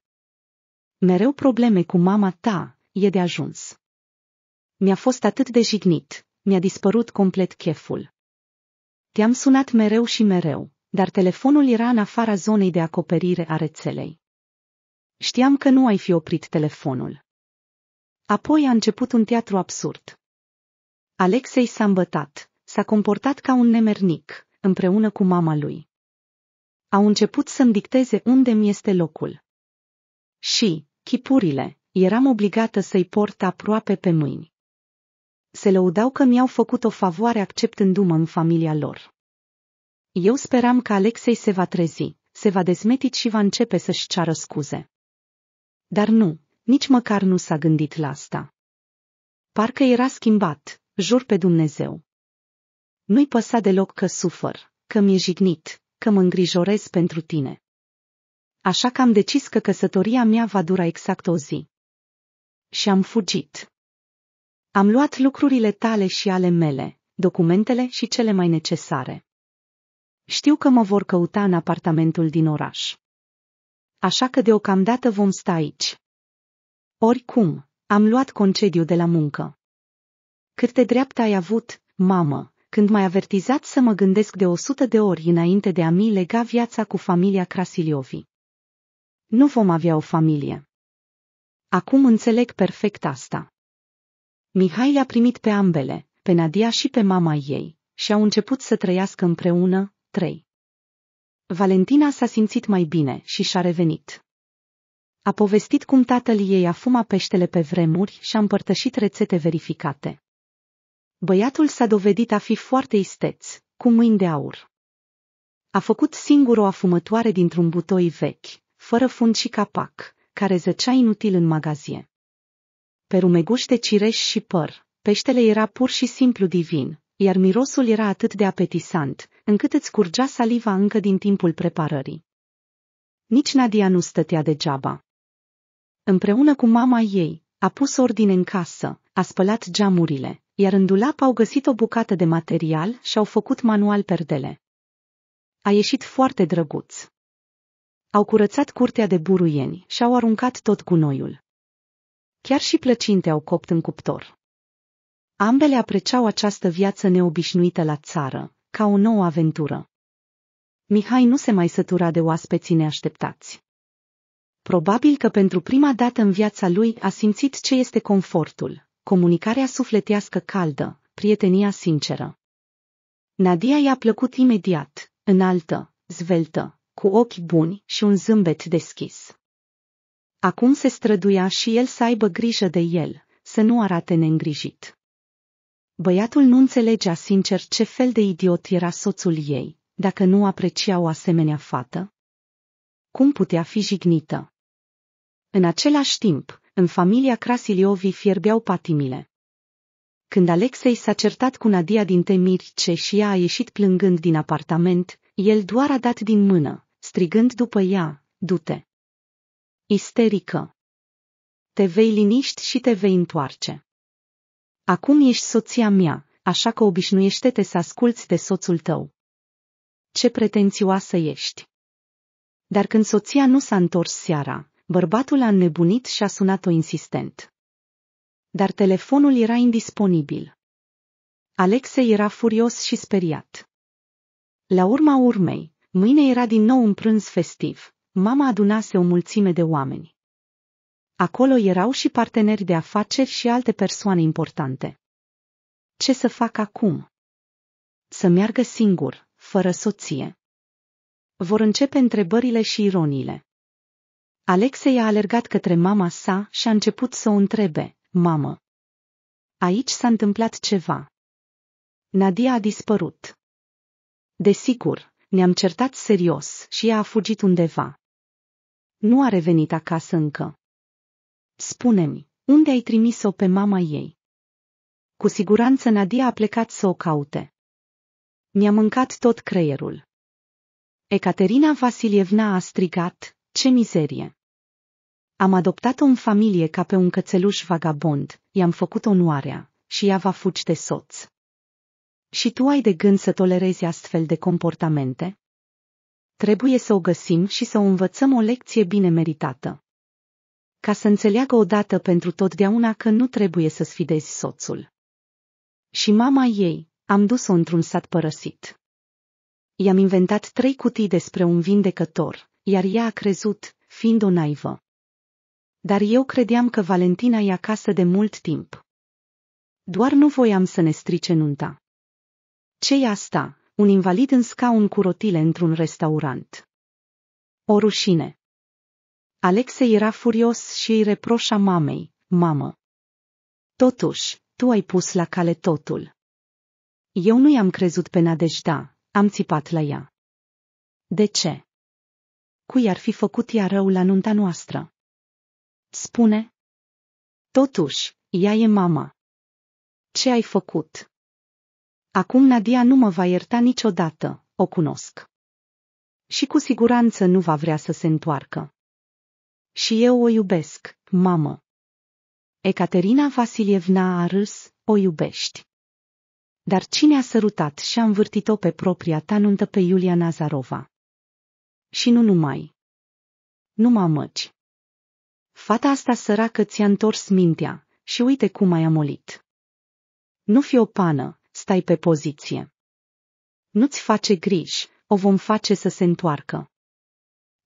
Mereu probleme cu mama ta e de ajuns. Mi-a fost atât de jignit, mi-a dispărut complet cheful. Te-am sunat mereu și mereu, dar telefonul era în afara zonei de acoperire a rețelei. Știam că nu ai fi oprit telefonul. Apoi a început un teatru absurd. Alexei s-a îmbătat, s-a comportat ca un nemernic, împreună cu mama lui. Au început să-mi dicteze unde mi este locul. Și, chipurile, eram obligată să-i port aproape pe mâini se lăudau că mi-au făcut o favoare acceptându-mă în familia lor. Eu speram că Alexei se va trezi, se va dezmetit și va începe să-și ceară scuze. Dar nu, nici măcar nu s-a gândit la asta. Parcă era schimbat, jur pe Dumnezeu. Nu-i păsa deloc că sufăr, că mi-e jignit, că mă îngrijorez pentru tine. Așa că am decis că căsătoria mea va dura exact o zi. Și am fugit. Am luat lucrurile tale și ale mele, documentele și cele mai necesare. Știu că mă vor căuta în apartamentul din oraș. Așa că deocamdată vom sta aici. Oricum, am luat concediu de la muncă. Cât de dreapta ai avut, mamă, când m-ai avertizat să mă gândesc de o sută de ori înainte de a mi lega viața cu familia Crasiliovi. Nu vom avea o familie. Acum înțeleg perfect asta. Mihai le-a primit pe ambele, pe Nadia și pe mama ei, și au început să trăiască împreună, trei. Valentina s-a simțit mai bine și și-a revenit. A povestit cum tatăl ei a fuma peștele pe vremuri și a împărtășit rețete verificate. Băiatul s-a dovedit a fi foarte isteț, cu mâini de aur. A făcut singur o afumătoare dintr-un butoi vechi, fără fund și capac, care zăcea inutil în magazie pe rumeguște cireș și păr. Peștele era pur și simplu divin, iar mirosul era atât de apetisant, încât îți curgea saliva încă din timpul preparării. Nici Nadia nu stătea degeaba. Împreună cu mama ei, a pus ordine în casă, a spălat geamurile, iar în dulap au găsit o bucată de material și au făcut manual perdele. A ieșit foarte drăguț. Au curățat curtea de buruieni și au aruncat tot gunoiul chiar și plăcinte au copt în cuptor. Ambele apreciau această viață neobișnuită la țară, ca o nouă aventură. Mihai nu se mai sătura de oaspeții neașteptați. Probabil că pentru prima dată în viața lui a simțit ce este confortul, comunicarea sufletească caldă, prietenia sinceră. Nadia i-a plăcut imediat, înaltă, zveltă, cu ochi buni și un zâmbet deschis. Acum se străduia și el să aibă grijă de el, să nu arate neîngrijit. Băiatul nu înțelegea sincer ce fel de idiot era soțul ei, dacă nu aprecia o asemenea fată. Cum putea fi jignită? În același timp, în familia Crasiliovi fierbeau patimile. Când Alexei s-a certat cu Nadia din ce și ea a ieșit plângând din apartament, el doar a dat din mână, strigând după ea, du-te. Isterică. Te vei liniști și te vei întoarce. Acum ești soția mea, așa că obișnuiește-te să asculți de soțul tău. Ce pretențioasă ești! Dar când soția nu s-a întors seara, bărbatul a înnebunit și a sunat-o insistent. Dar telefonul era indisponibil. Alexei era furios și speriat. La urma urmei, mâine era din nou un prânz festiv, mama adunase o mulțime de oameni. Acolo erau și parteneri de afaceri și alte persoane importante. Ce să fac acum? Să meargă singur, fără soție. Vor începe întrebările și ironiile. Alexei a alergat către mama sa și a început să o întrebe, mamă. Aici s-a întâmplat ceva. Nadia a dispărut. Desigur, ne-am certat serios și ea a fugit undeva nu a revenit acasă încă. Spune-mi, unde ai trimis-o pe mama ei? Cu siguranță Nadia a plecat să o caute. Mi-a mâncat tot creierul. Ecaterina Vasilievna a strigat, ce mizerie! Am adoptat-o în familie ca pe un cățeluș vagabond, i-am făcut onoarea, și ea va fugi de soț. Și tu ai de gând să tolerezi astfel de comportamente? trebuie să o găsim și să o învățăm o lecție bine meritată. Ca să înțeleagă odată pentru totdeauna că nu trebuie să sfidezi soțul. Și mama ei, am dus-o într-un sat părăsit. I-am inventat trei cutii despre un vindecător, iar ea a crezut, fiind o naivă. Dar eu credeam că Valentina e acasă de mult timp. Doar nu voiam să ne strice nunta. Ce-i asta, un invalid în scaun cu rotile într-un restaurant. O rușine. Alexei era furios și îi reproșa mamei, mamă. Totuși, tu ai pus la cale totul. Eu nu i-am crezut pe Nadejda, am țipat la ea. De ce? Cui ar fi făcut ea rău la nunta noastră? Spune. Totuși, ea e mama. Ce ai făcut? Acum Nadia nu mă va ierta niciodată, o cunosc. Și cu siguranță nu va vrea să se întoarcă. Și eu o iubesc, mamă. Ecaterina Vasilievna a râs, o iubești. Dar cine a sărutat și a învârtit-o pe propria ta nuntă pe Iulia Nazarova? Și nu numai. Nu mă amăci. Fata asta săracă ți-a întors mintea și uite cum ai amolit. Nu fi o pană, stai pe poziție. Nu-ți face griji, o vom face să se întoarcă.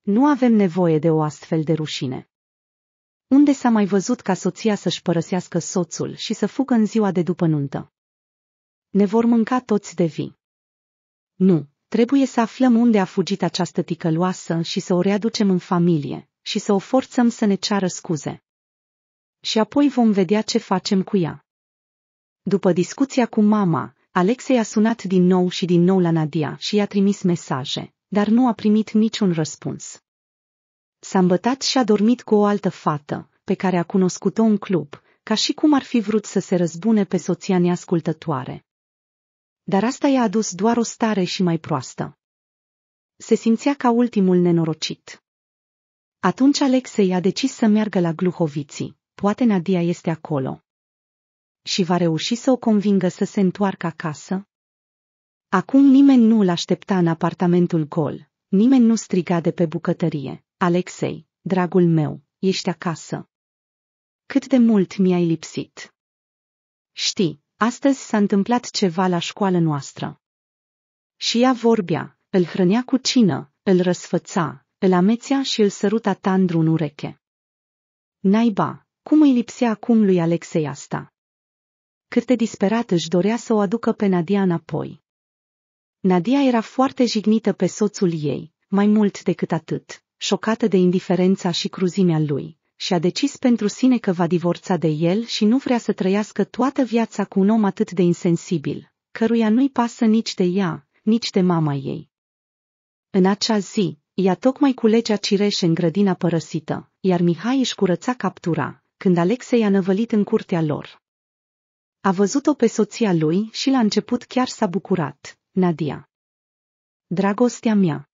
Nu avem nevoie de o astfel de rușine. Unde s-a mai văzut ca soția să-și părăsească soțul și să fugă în ziua de după nuntă? Ne vor mânca toți de vii. Nu, trebuie să aflăm unde a fugit această ticăloasă și să o readucem în familie și să o forțăm să ne ceară scuze. Și apoi vom vedea ce facem cu ea. După discuția cu mama, Alexei a sunat din nou și din nou la Nadia și i-a trimis mesaje, dar nu a primit niciun răspuns. S-a îmbătat și a dormit cu o altă fată, pe care a cunoscut-o în club, ca și cum ar fi vrut să se răzbune pe soția neascultătoare. Dar asta i-a adus doar o stare și mai proastă. Se simțea ca ultimul nenorocit. Atunci Alexei a decis să meargă la Gluhoviții, poate Nadia este acolo și va reuși să o convingă să se întoarcă acasă? Acum nimeni nu îl aștepta în apartamentul gol, nimeni nu striga de pe bucătărie, Alexei, dragul meu, ești acasă. Cât de mult mi-ai lipsit. Știi, astăzi s-a întâmplat ceva la școală noastră. Și ea vorbea, îl hrănea cu cină, îl răsfăța, îl amețea și îl săruta tandru în ureche. Naiba, cum îi lipsea acum lui Alexei asta? cât de disperat își dorea să o aducă pe Nadia înapoi. Nadia era foarte jignită pe soțul ei, mai mult decât atât, șocată de indiferența și cruzimea lui, și a decis pentru sine că va divorța de el și nu vrea să trăiască toată viața cu un om atât de insensibil, căruia nu-i pasă nici de ea, nici de mama ei. În acea zi, ea tocmai culegea cireșe în grădina părăsită, iar Mihai își curăța captura, când Alexei a năvălit în curtea lor. A văzut-o pe soția lui și la început chiar s-a bucurat, Nadia. Dragostea mea.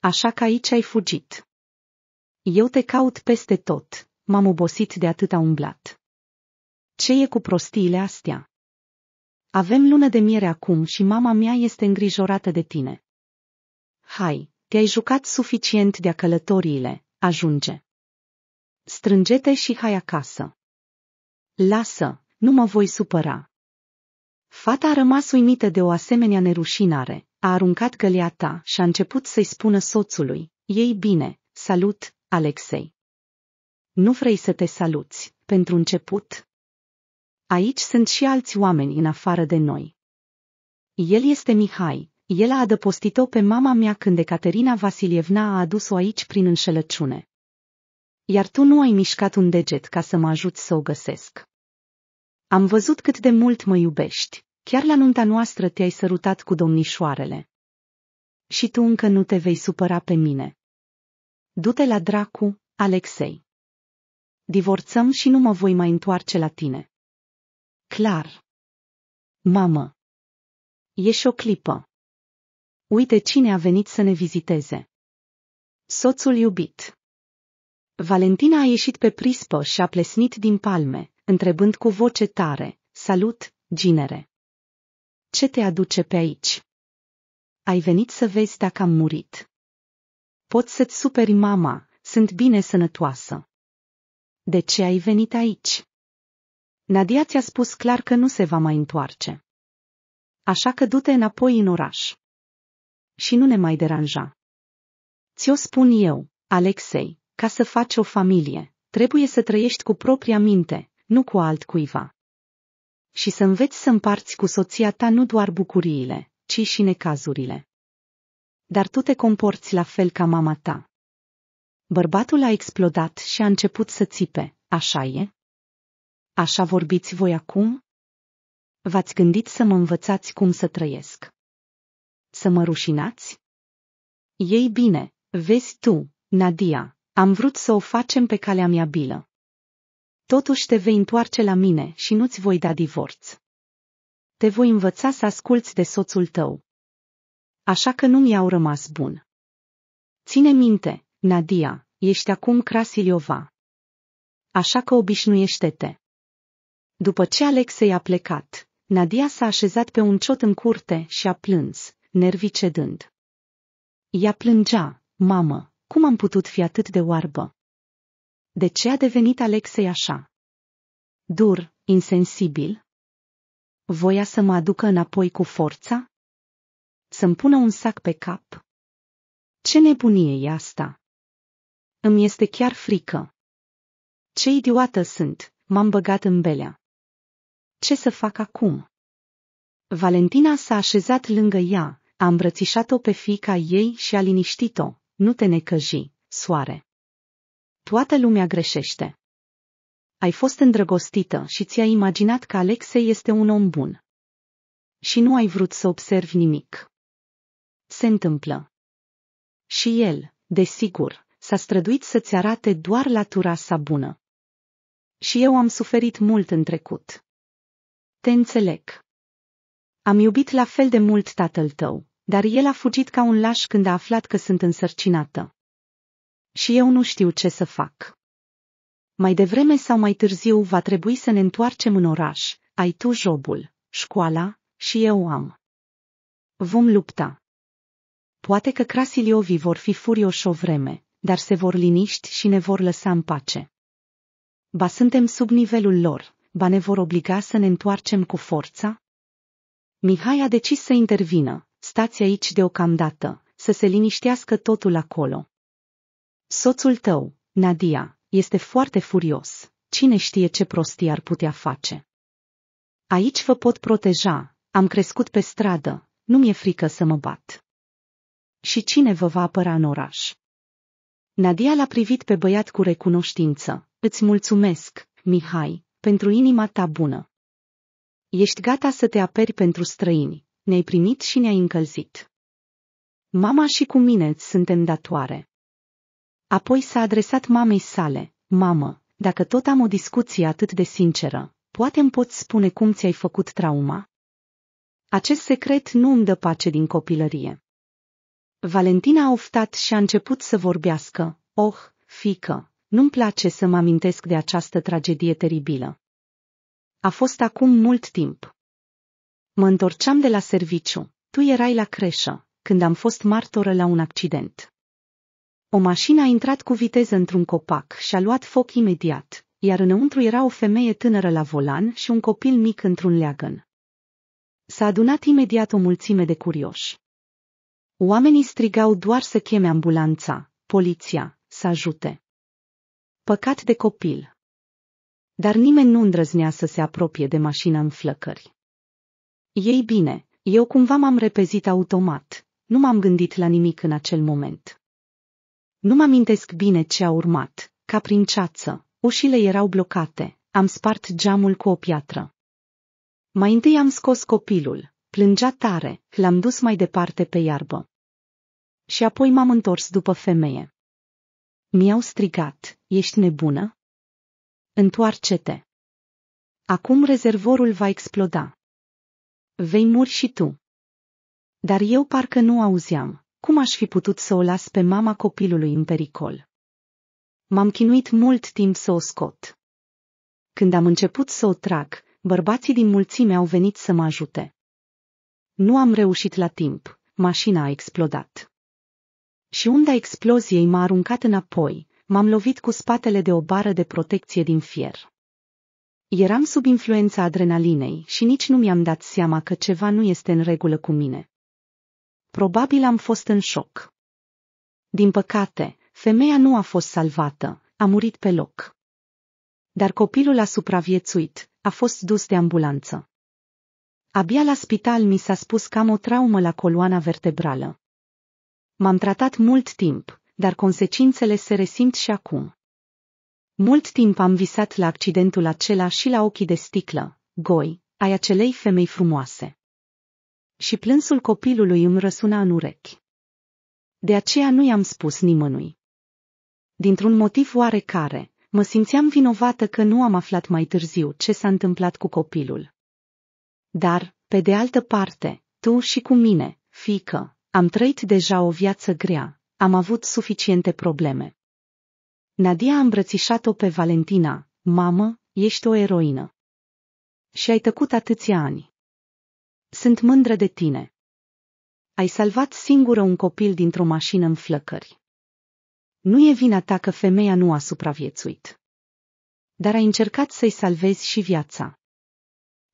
Așa că aici ai fugit. Eu te caut peste tot, m-am obosit de atâta umblat. Ce e cu prostiile astea? Avem lună de miere acum și mama mea este îngrijorată de tine. Hai, te-ai jucat suficient de-a călătoriile, ajunge. Strângete și hai acasă. Lasă, nu mă voi supăra. Fata a rămas uimită de o asemenea nerușinare, a aruncat ta și a început să-i spună soțului, ei bine, salut, Alexei. Nu vrei să te saluți, pentru început? Aici sunt și alți oameni în afară de noi. El este Mihai, el a adăpostit-o pe mama mea când Ecaterina Vasilievna a adus-o aici prin înșelăciune. Iar tu nu ai mișcat un deget ca să mă ajuți să o găsesc. Am văzut cât de mult mă iubești, chiar la nunta noastră te-ai sărutat cu domnișoarele. Și tu încă nu te vei supăra pe mine. Du-te la dracu, Alexei. Divorțăm și nu mă voi mai întoarce la tine. Clar. Mamă. Ești o clipă. Uite cine a venit să ne viziteze. Soțul iubit. Valentina a ieșit pe prispă și a plesnit din palme, întrebând cu voce tare, salut, ginere. Ce te aduce pe aici? Ai venit să vezi dacă am murit. Pot să-ți superi mama, sunt bine sănătoasă. De ce ai venit aici? Nadia ți-a spus clar că nu se va mai întoarce. Așa că du-te înapoi în oraș. Și nu ne mai deranja. Ți-o spun eu, Alexei, ca să faci o familie, trebuie să trăiești cu propria minte, nu cu altcuiva. Și să înveți să împarți cu soția ta nu doar bucuriile, ci și necazurile. Dar tu te comporți la fel ca mama ta. Bărbatul a explodat și a început să țipe, așa e? Așa vorbiți voi acum? V-ați gândit să mă învățați cum să trăiesc? Să mă rușinați? Ei bine, vezi tu, Nadia, am vrut să o facem pe calea mea bilă. Totuși te vei întoarce la mine și nu-ți voi da divorț. Te voi învăța să asculți de soțul tău. Așa că nu mi-au rămas bun. Ține minte, Nadia, ești acum Crasiliova. Așa că obișnuiește-te. După ce Alexei a plecat, Nadia s-a așezat pe un ciot în curte și a plâns, nervicedând. Ea plângea, mamă, cum am putut fi atât de oarbă? De ce a devenit Alexei așa? Dur, insensibil? Voia să mă aducă înapoi cu forța? Să-mi pună un sac pe cap? Ce nebunie e asta? Îmi este chiar frică. Ce idiotă sunt, m-am băgat în belea. Ce să fac acum? Valentina s-a așezat lângă ea, a îmbrățișat-o pe fiica ei și a liniștit-o. Nu te necăji, soare. Toată lumea greșește. Ai fost îndrăgostită și ți-ai imaginat că Alexei este un om bun. Și nu ai vrut să observi nimic. Se întâmplă. Și el, desigur, s-a străduit să-ți arate doar latura sa bună. Și eu am suferit mult în trecut. Te înțeleg. Am iubit la fel de mult tatăl tău, dar el a fugit ca un laș când a aflat că sunt însărcinată și eu nu știu ce să fac. Mai devreme sau mai târziu va trebui să ne întoarcem în oraș, ai tu jobul, școala, și eu am. Vom lupta. Poate că crasiliovii vor fi furioși o vreme, dar se vor liniști și ne vor lăsa în pace. Ba suntem sub nivelul lor, ba ne vor obliga să ne întoarcem cu forța? Mihai a decis să intervină, stați aici deocamdată, să se liniștească totul acolo. Soțul tău, Nadia, este foarte furios. Cine știe ce prostii ar putea face? Aici vă pot proteja, am crescut pe stradă, nu mi-e frică să mă bat. Și cine vă va apăra în oraș? Nadia l-a privit pe băiat cu recunoștință. Îți mulțumesc, Mihai, pentru inima ta bună. Ești gata să te aperi pentru străini, ne-ai primit și ne-ai încălzit. Mama și cu mine suntem datoare. Apoi s-a adresat mamei sale, Mamă, dacă tot am o discuție atât de sinceră, poate îmi poți spune cum ți-ai făcut trauma? Acest secret nu îmi dă pace din copilărie. Valentina a oftat și a început să vorbească, oh, fică, nu-mi place să mă amintesc de această tragedie teribilă. A fost acum mult timp. Mă întorceam de la serviciu, tu erai la creșă, când am fost martoră la un accident. O mașină a intrat cu viteză într-un copac și a luat foc imediat, iar înăuntru era o femeie tânără la volan și un copil mic într-un leagăn. S-a adunat imediat o mulțime de curioși. Oamenii strigau doar să cheme ambulanța, poliția, să ajute. Păcat de copil. Dar nimeni nu îndrăznea să se apropie de mașina în flăcări. Ei bine, eu cumva m-am repezit automat, nu m-am gândit la nimic în acel moment. Nu-mi amintesc bine ce a urmat, ca prin ceață. Ușile erau blocate, am spart geamul cu o piatră. Mai întâi am scos copilul, plângea tare, l-am dus mai departe pe iarbă. Și apoi m-am întors după femeie. Mi-au strigat, ești nebună? Întoarce-te! Acum rezervorul va exploda. Vei muri și tu. Dar eu parcă nu auzeam, cum aș fi putut să o las pe mama copilului în pericol? M-am chinuit mult timp să o scot. Când am început să o trag, bărbații din mulțime au venit să mă ajute. Nu am reușit la timp, mașina a explodat. Și unda exploziei m-a aruncat înapoi, m-am lovit cu spatele de o bară de protecție din fier. Eram sub influența adrenalinei și nici nu mi-am dat seama că ceva nu este în regulă cu mine. Probabil am fost în șoc. Din păcate, femeia nu a fost salvată, a murit pe loc. Dar copilul a supraviețuit, a fost dus de ambulanță. Abia la spital mi s-a spus că am o traumă la coloana vertebrală. M-am tratat mult timp, dar consecințele se resimt și acum. Mult timp am visat la accidentul acela și la ochii de sticlă, goi, ai acelei femei frumoase și plânsul copilului îmi răsuna în urechi. De aceea nu i-am spus nimănui. Dintr-un motiv oarecare, mă simțeam vinovată că nu am aflat mai târziu ce s-a întâmplat cu copilul. Dar, pe de altă parte, tu și cu mine, fică, am trăit deja o viață grea, am avut suficiente probleme. Nadia a îmbrățișat-o pe Valentina, mamă, ești o eroină. Și ai tăcut atâția ani. Sunt mândră de tine. Ai salvat singură un copil dintr-o mașină în flăcări. Nu e vina ta că femeia nu a supraviețuit. Dar ai încercat să-i salvezi și viața.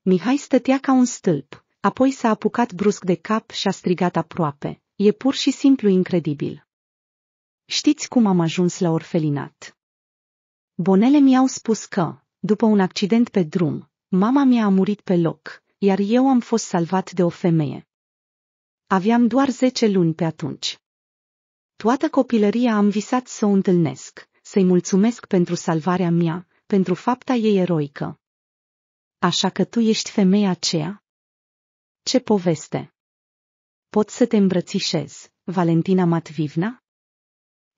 Mihai stătea ca un stâlp, apoi s-a apucat brusc de cap și a strigat aproape. E pur și simplu incredibil. Știți cum am ajuns la orfelinat? Bonele mi-au spus că, după un accident pe drum, mama mi a murit pe loc, iar eu am fost salvat de o femeie. Aveam doar zece luni pe atunci. Toată copilăria am visat să o întâlnesc, să-i mulțumesc pentru salvarea mea, pentru fapta ei eroică. Așa că tu ești femeia aceea? Ce poveste! Pot să te îmbrățișez, Valentina Matvivna?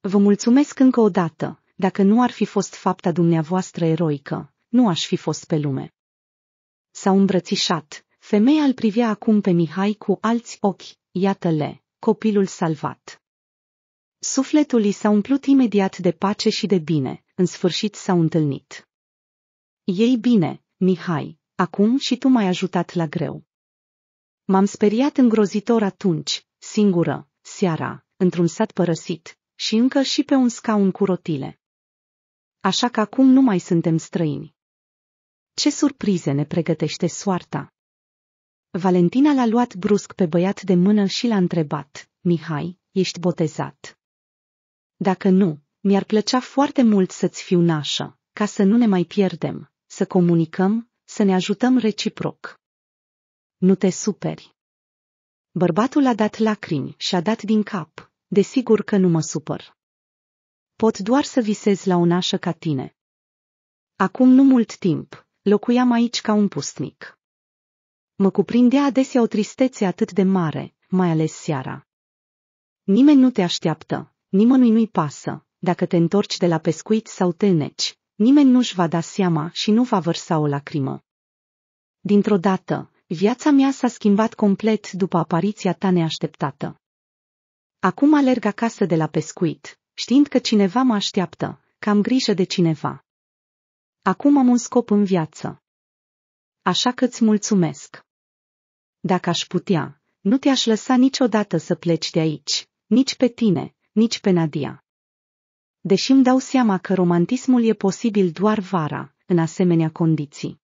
Vă mulțumesc încă o dată, dacă nu ar fi fost fapta dumneavoastră eroică, nu aș fi fost pe lume. S-au îmbrățișat. Femeia îl privea acum pe Mihai cu alți ochi. Iată-le, copilul salvat. Sufletul i s-a umplut imediat de pace și de bine, în sfârșit s-au întâlnit. Ei bine, Mihai, acum și tu m-ai ajutat la greu. M-am speriat îngrozitor atunci, singură, seara, într-un sat părăsit, și încă și pe un scaun cu rotile. Așa că acum nu mai suntem străini. Ce surprize ne pregătește soarta! Valentina l-a luat brusc pe băiat de mână și l-a întrebat, Mihai, ești botezat? Dacă nu, mi-ar plăcea foarte mult să-ți fiu nașă, ca să nu ne mai pierdem, să comunicăm, să ne ajutăm reciproc. Nu te superi. Bărbatul a dat lacrimi și a dat din cap, desigur că nu mă supăr. Pot doar să visez la o nașă ca tine. Acum nu mult timp, Locuiam aici ca un pustnic. Mă cuprindea adesea o tristețe atât de mare, mai ales seara. Nimeni nu te așteaptă, nimănui nu-i pasă, dacă te întorci de la pescuit sau te neci, nimeni nu-și va da seama și nu va vărsa o lacrimă. Dintr-o dată, viața mea s-a schimbat complet după apariția ta neașteptată. Acum alerg acasă de la pescuit, știind că cineva mă așteaptă, că am grijă de cineva. Acum am un scop în viață. Așa că îți mulțumesc. Dacă aș putea, nu te-aș lăsa niciodată să pleci de aici, nici pe tine, nici pe Nadia. Deși îmi dau seama că romantismul e posibil doar vara, în asemenea condiții.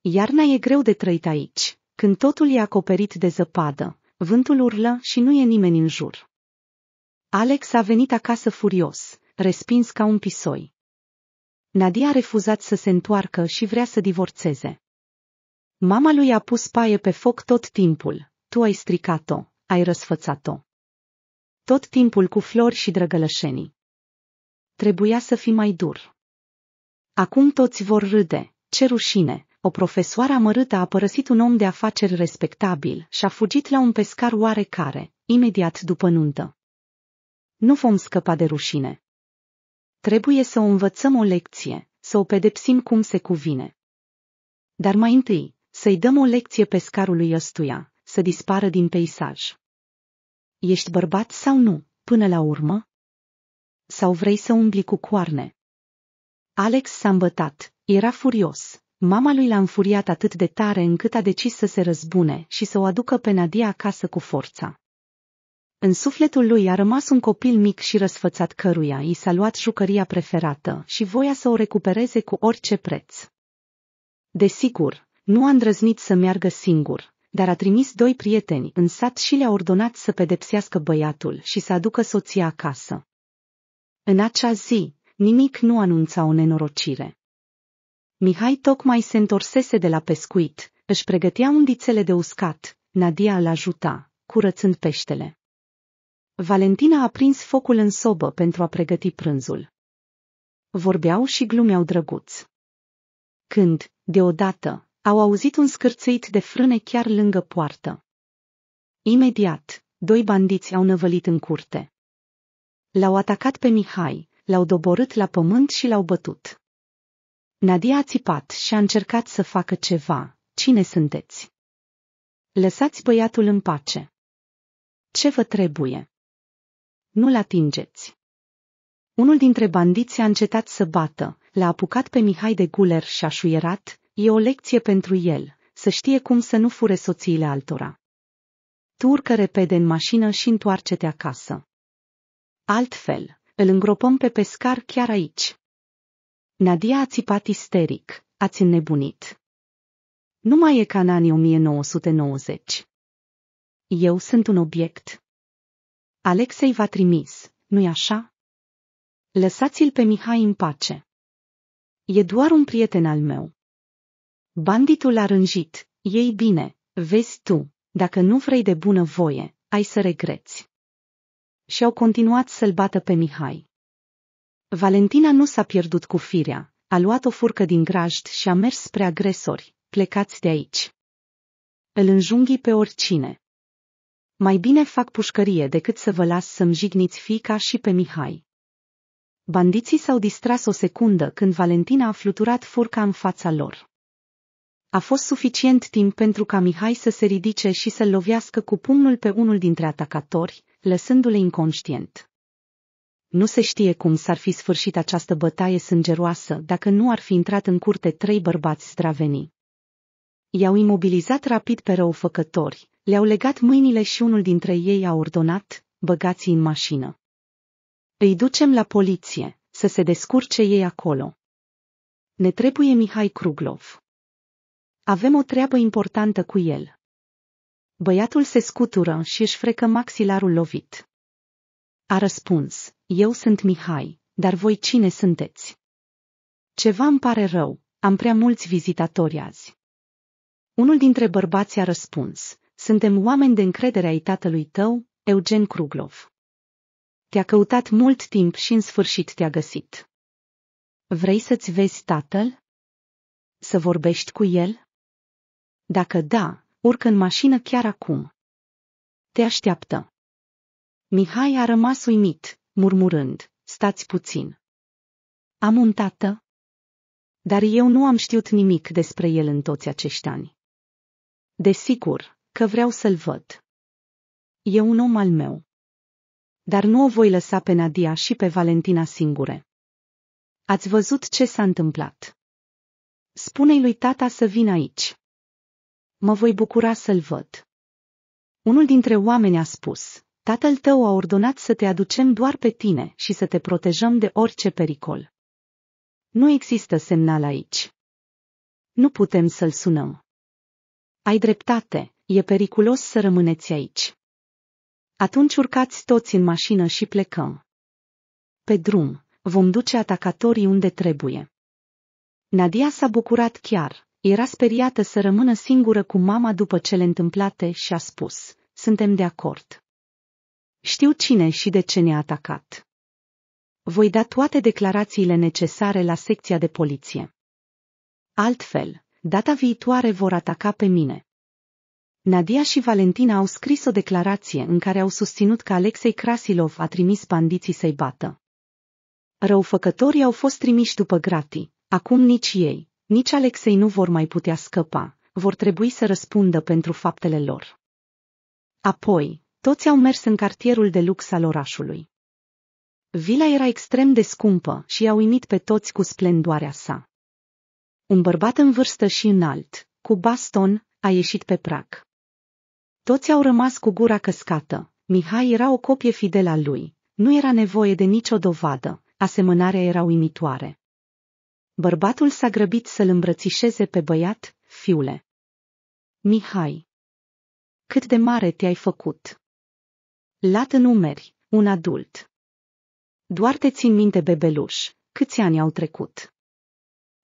Iarna e greu de trăit aici, când totul e acoperit de zăpadă, vântul urlă și nu e nimeni în jur. Alex a venit acasă furios, respins ca un pisoi. Nadia a refuzat să se întoarcă și vrea să divorțeze. Mama lui a pus paie pe foc tot timpul. Tu ai stricat-o, ai răsfățat-o. Tot timpul cu flori și drăgălășenii. Trebuia să fii mai dur. Acum toți vor râde, ce rușine, o profesoară amărâtă a părăsit un om de afaceri respectabil și a fugit la un pescar oarecare, imediat după nuntă. Nu vom scăpa de rușine. Trebuie să o învățăm o lecție, să o pedepsim cum se cuvine. Dar mai întâi, să-i dăm o lecție pescarului ăstuia, să dispară din peisaj. Ești bărbat sau nu, până la urmă? Sau vrei să umbli cu coarne? Alex s-a îmbătat, era furios. Mama lui l-a înfuriat atât de tare încât a decis să se răzbune și să o aducă pe Nadia acasă cu forța. În sufletul lui a rămas un copil mic și răsfățat căruia i s-a luat jucăria preferată și voia să o recupereze cu orice preț. Desigur, nu a îndrăznit să meargă singur, dar a trimis doi prieteni în sat și le-a ordonat să pedepsească băiatul și să aducă soția acasă. În acea zi, nimic nu anunța o nenorocire. Mihai tocmai se întorsese de la pescuit, își pregătea undițele de uscat, Nadia îl ajuta, curățând peștele. Valentina a prins focul în sobă pentru a pregăti prânzul. Vorbeau și glumeau drăguți. Când, deodată, au auzit un scârțăit de frâne chiar lângă poartă. Imediat, doi bandiți au năvălit în curte. L-au atacat pe Mihai, l-au doborât la pământ și l-au bătut. Nadia a țipat și a încercat să facă ceva. Cine sunteți? Lăsați băiatul în pace. Ce vă trebuie? Nu-l atingeți! Unul dintre bandiți a încetat să bată, l-a apucat pe Mihai de guler și a șuierat, e o lecție pentru el, să știe cum să nu fure soțiile altora. Tu urcă repede în mașină și întoarce-te acasă. Altfel, îl îngropăm pe pescar chiar aici. Nadia a țipat isteric, ați înnebunit. Nu mai e ca în anii 1990. Eu sunt un obiect. Alexei v-a trimis, nu-i așa? Lăsați-l pe Mihai în pace. E doar un prieten al meu. Banditul a rânjit, ei bine, vezi tu, dacă nu vrei de bună voie, ai să regreți. Și au continuat să-l bată pe Mihai. Valentina nu s-a pierdut cu firea, a luat o furcă din grajd și a mers spre agresori, plecați de aici. Îl înjunghi pe oricine. Mai bine fac pușcărie decât să vă las să-mi jigniți fica și pe Mihai. Bandiții s-au distras o secundă când Valentina a fluturat furca în fața lor. A fost suficient timp pentru ca Mihai să se ridice și să-l lovească cu pumnul pe unul dintre atacatori, lăsându-le inconștient. Nu se știe cum s-ar fi sfârșit această bătaie sângeroasă dacă nu ar fi intrat în curte trei bărbați straveni. I-au imobilizat rapid pe răufăcători, le-au legat mâinile și unul dintre ei a ordonat, băgați în mașină. Îi ducem la poliție, să se descurce ei acolo. Ne trebuie Mihai Kruglov. Avem o treabă importantă cu el. Băiatul se scutură și își frecă maxilarul lovit. A răspuns, eu sunt Mihai, dar voi cine sunteți? Ceva îmi pare rău, am prea mulți vizitatori azi. Unul dintre bărbați a răspuns, suntem oameni de încredere ai tatălui tău, Eugen Kruglov. Te-a căutat mult timp și în sfârșit te-a găsit. Vrei să-ți vezi tatăl? Să vorbești cu el? Dacă da, urcă în mașină chiar acum. Te așteaptă. Mihai a rămas uimit, murmurând, stați puțin. Am un tată? Dar eu nu am știut nimic despre el în toți acești ani. Desigur, că vreau să-l văd. E un om al meu. Dar nu o voi lăsa pe Nadia și pe Valentina singure. Ați văzut ce s-a întâmplat. Spune-i lui tata să vină aici. Mă voi bucura să-l văd. Unul dintre oameni a spus, tatăl tău a ordonat să te aducem doar pe tine și să te protejăm de orice pericol. Nu există semnal aici. Nu putem să-l sunăm. Ai dreptate, e periculos să rămâneți aici. Atunci urcați toți în mașină și plecăm. Pe drum, vom duce atacatorii unde trebuie. Nadia s-a bucurat chiar, era speriată să rămână singură cu mama după cele întâmplate și a spus, suntem de acord. Știu cine și de ce ne-a atacat. Voi da toate declarațiile necesare la secția de poliție. Altfel, data viitoare vor ataca pe mine. Nadia și Valentina au scris o declarație în care au susținut că Alexei Krasilov a trimis bandiții să-i bată. Răufăcătorii au fost trimiși după gratii. Acum nici ei, nici Alexei nu vor mai putea scăpa, vor trebui să răspundă pentru faptele lor. Apoi, toți au mers în cartierul de lux al orașului. Vila era extrem de scumpă și i-a uimit pe toți cu splendoarea sa. Un bărbat în vârstă și înalt, cu baston, a ieșit pe prac. Toți au rămas cu gura căscată. Mihai era o copie fidelă a lui. Nu era nevoie de nicio dovadă. Asemănarea era uimitoare. Bărbatul s-a grăbit să-l îmbrățișeze pe băiat, fiule. Mihai. Cât de mare te-ai făcut. Lat în umeri, un adult. Doar te țin minte, bebeluș, câți ani au trecut.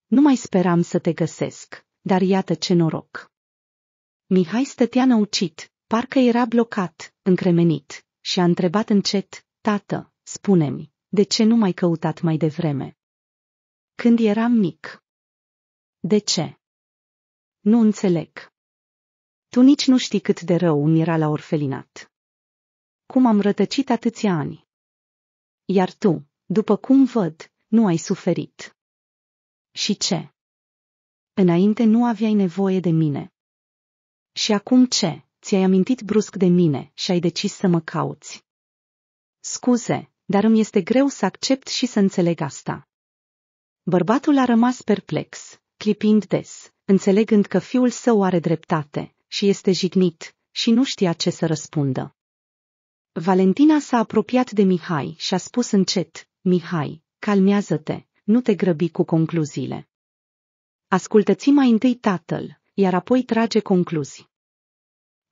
Nu mai speram să te găsesc, dar iată ce noroc. Mihai stătea năucit, Parcă era blocat, încremenit, și a întrebat încet, Tată, spune-mi, de ce nu m-ai căutat mai devreme? Când eram mic. De ce? Nu înțeleg. Tu nici nu știi cât de rău mi era la orfelinat. Cum am rătăcit atâția ani. Iar tu, după cum văd, nu ai suferit. Și ce? Înainte nu aveai nevoie de mine. Și acum ce? ți-ai amintit brusc de mine și ai decis să mă cauți. Scuze, dar îmi este greu să accept și să înțeleg asta. Bărbatul a rămas perplex, clipind des, înțelegând că fiul său are dreptate și este jignit și nu știa ce să răspundă. Valentina s-a apropiat de Mihai și a spus încet, Mihai, calmează-te, nu te grăbi cu concluziile. Ascultă-ți mai întâi tatăl, iar apoi trage concluzii.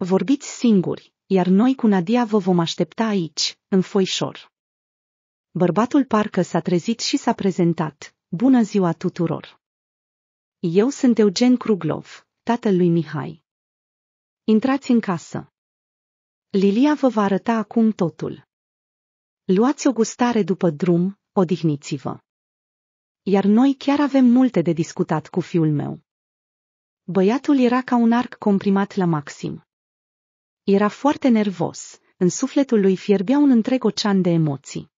Vorbiți singuri, iar noi cu Nadia vă vom aștepta aici, în foișor. Bărbatul parcă s-a trezit și s-a prezentat. Bună ziua tuturor! Eu sunt Eugen Kruglov, tatăl lui Mihai. Intrați în casă. Lilia vă va arăta acum totul. Luați o gustare după drum, odihniți-vă. Iar noi chiar avem multe de discutat cu fiul meu. Băiatul era ca un arc comprimat la maxim. Era foarte nervos, în sufletul lui fierbea un întreg ocean de emoții.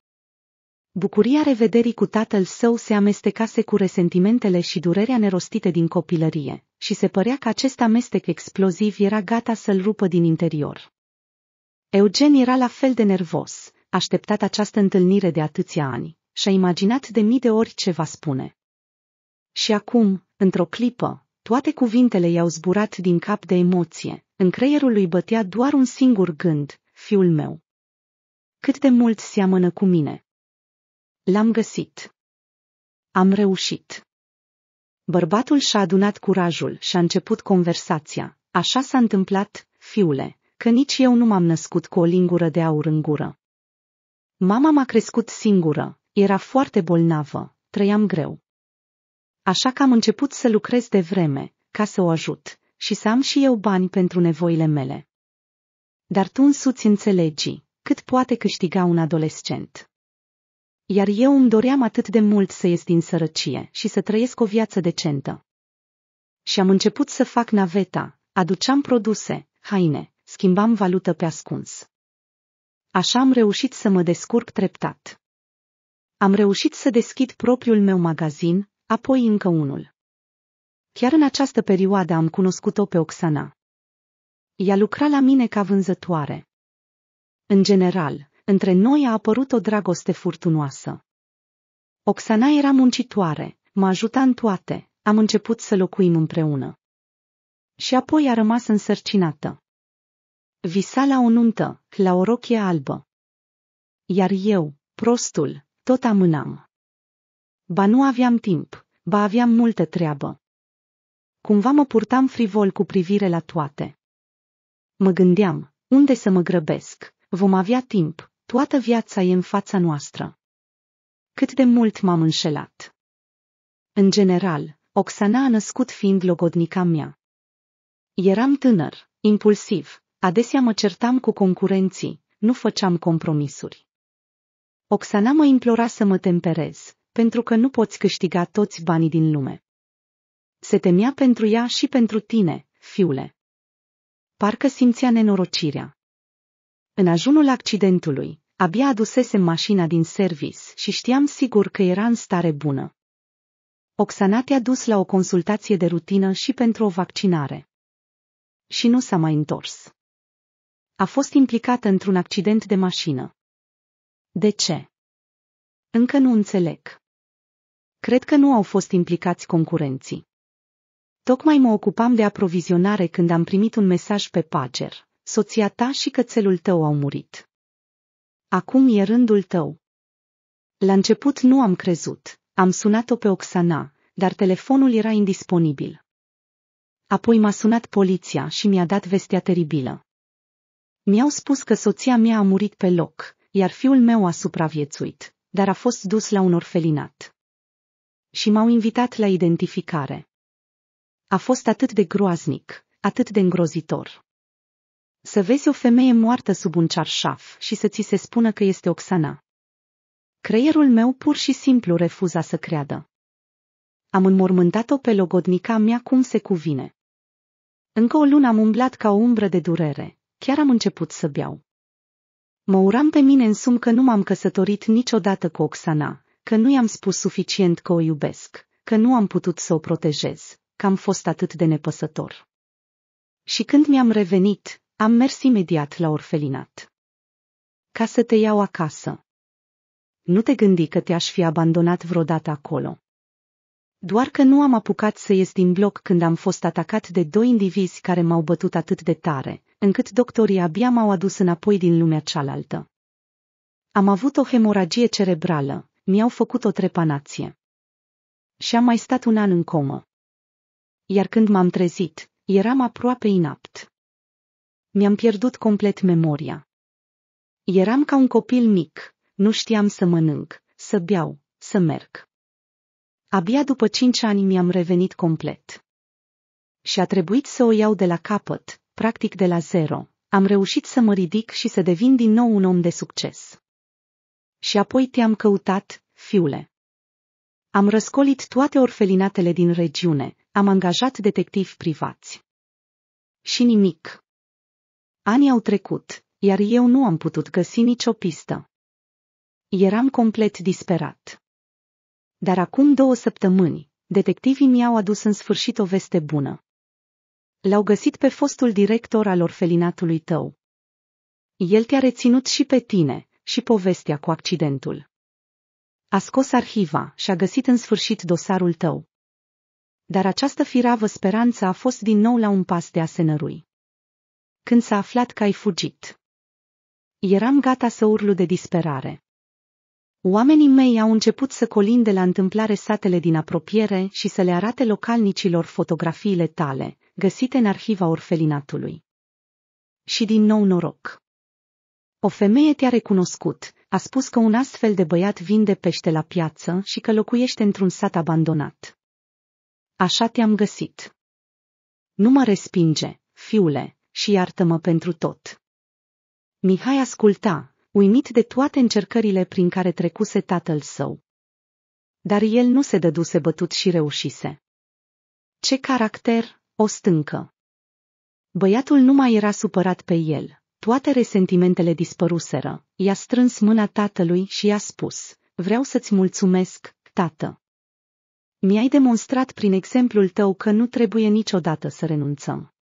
Bucuria revederii cu tatăl său se amestecase cu resentimentele și durerea nerostite din copilărie, și se părea că acest amestec exploziv era gata să-l rupă din interior. Eugen era la fel de nervos, așteptat această întâlnire de atâția ani, și-a imaginat de mii de ori ce va spune. Și acum, într-o clipă, toate cuvintele i-au zburat din cap de emoție, în creierul lui bătea doar un singur gând, fiul meu. Cât de mult seamănă cu mine. L-am găsit. Am reușit. Bărbatul și-a adunat curajul și a început conversația. Așa s-a întâmplat, fiule, că nici eu nu m-am născut cu o lingură de aur în gură. Mama m-a crescut singură, era foarte bolnavă, trăiam greu. Așa că am început să lucrez de vreme, ca să o ajut, și să am și eu bani pentru nevoile mele. Dar tu însuți înțelegi cât poate câștiga un adolescent. Iar eu îmi doream atât de mult să ies din sărăcie și să trăiesc o viață decentă. Și am început să fac naveta, aduceam produse, haine, schimbam valută pe ascuns. Așa am reușit să mă descurc treptat. Am reușit să deschid propriul meu magazin, apoi încă unul. Chiar în această perioadă am cunoscut-o pe Oxana. Ea lucra la mine ca vânzătoare. În general, între noi a apărut o dragoste furtunoasă. Oxana era muncitoare, mă ajuta în toate, am început să locuim împreună. Și apoi a rămas însărcinată. Visa la o nuntă, la o rochie albă. Iar eu, prostul, tot amânam. Ba nu aveam timp, ba aveam multă treabă. Cumva mă purtam frivol cu privire la toate. Mă gândeam, unde să mă grăbesc, vom avea timp, toată viața e în fața noastră. Cât de mult m-am înșelat. În general, Oxana a născut fiind logodnica mea. Eram tânăr, impulsiv, adesea mă certam cu concurenții, nu făceam compromisuri. Oxana mă implora să mă temperez, pentru că nu poți câștiga toți banii din lume. Se temea pentru ea și pentru tine, fiule. Parcă simțea nenorocirea. În ajunul accidentului, abia adusese mașina din servis și știam sigur că era în stare bună. Oxana te-a dus la o consultație de rutină și pentru o vaccinare. Și nu s-a mai întors. A fost implicată într-un accident de mașină. De ce? Încă nu înțeleg. Cred că nu au fost implicați concurenții. Tocmai mă ocupam de aprovizionare când am primit un mesaj pe pager. Soția ta și cățelul tău au murit. Acum e rândul tău. La început nu am crezut. Am sunat-o pe Oxana, dar telefonul era indisponibil. Apoi m-a sunat poliția și mi-a dat vestea teribilă. Mi-au spus că soția mea a murit pe loc, iar fiul meu a supraviețuit, dar a fost dus la un orfelinat și m-au invitat la identificare. A fost atât de groaznic, atât de îngrozitor. Să vezi o femeie moartă sub un cearșaf și să ți se spună că este Oxana. Creierul meu pur și simplu refuza să creadă. Am înmormântat-o pe logodnica mea cum se cuvine. Încă o lună am umblat ca o umbră de durere, chiar am început să beau. Mă uram pe mine în sum că nu m-am căsătorit niciodată cu Oxana că nu i-am spus suficient că o iubesc, că nu am putut să o protejez, că am fost atât de nepăsător. Și când mi-am revenit, am mers imediat la orfelinat. Ca să te iau acasă. Nu te gândi că te-aș fi abandonat vreodată acolo. Doar că nu am apucat să ies din bloc când am fost atacat de doi indivizi care m-au bătut atât de tare, încât doctorii abia m-au adus înapoi din lumea cealaltă. Am avut o hemoragie cerebrală, mi-au făcut o trepanație. Și am mai stat un an în comă. Iar când m-am trezit, eram aproape inapt. Mi-am pierdut complet memoria. Eram ca un copil mic, nu știam să mănânc, să beau, să merg. Abia după cinci ani mi-am revenit complet. Și a trebuit să o iau de la capăt, practic de la zero. Am reușit să mă ridic și să devin din nou un om de succes. Și apoi te-am căutat, fiule. Am răscolit toate orfelinatele din regiune, am angajat detectivi privați. Și nimic. Anii au trecut, iar eu nu am putut găsi nicio pistă. Eram complet disperat. Dar acum două săptămâni, detectivii mi-au adus în sfârșit o veste bună. L-au găsit pe fostul director al orfelinatului tău. El te-a reținut și pe tine, și povestea cu accidentul. A scos arhiva și a găsit în sfârșit dosarul tău. Dar această firavă speranță a fost din nou la un pas de a se Când s-a aflat că ai fugit. Eram gata să urlu de disperare. Oamenii mei au început să colinde la întâmplare satele din apropiere și să le arate localnicilor fotografiile tale, găsite în arhiva orfelinatului. Și din nou noroc. O femeie te-a recunoscut, a spus că un astfel de băiat vinde pește la piață și că locuiește într-un sat abandonat. Așa te-am găsit. Nu mă respinge, fiule, și iartă-mă pentru tot. Mihai asculta, uimit de toate încercările prin care trecuse tatăl său. Dar el nu se dăduse bătut și reușise. Ce caracter, o stâncă! Băiatul nu mai era supărat pe el, toate resentimentele dispăruseră. I-a strâns mâna tatălui și i-a spus, vreau să-ți mulțumesc, tată. Mi-ai demonstrat prin exemplul tău că nu trebuie niciodată să renunțăm.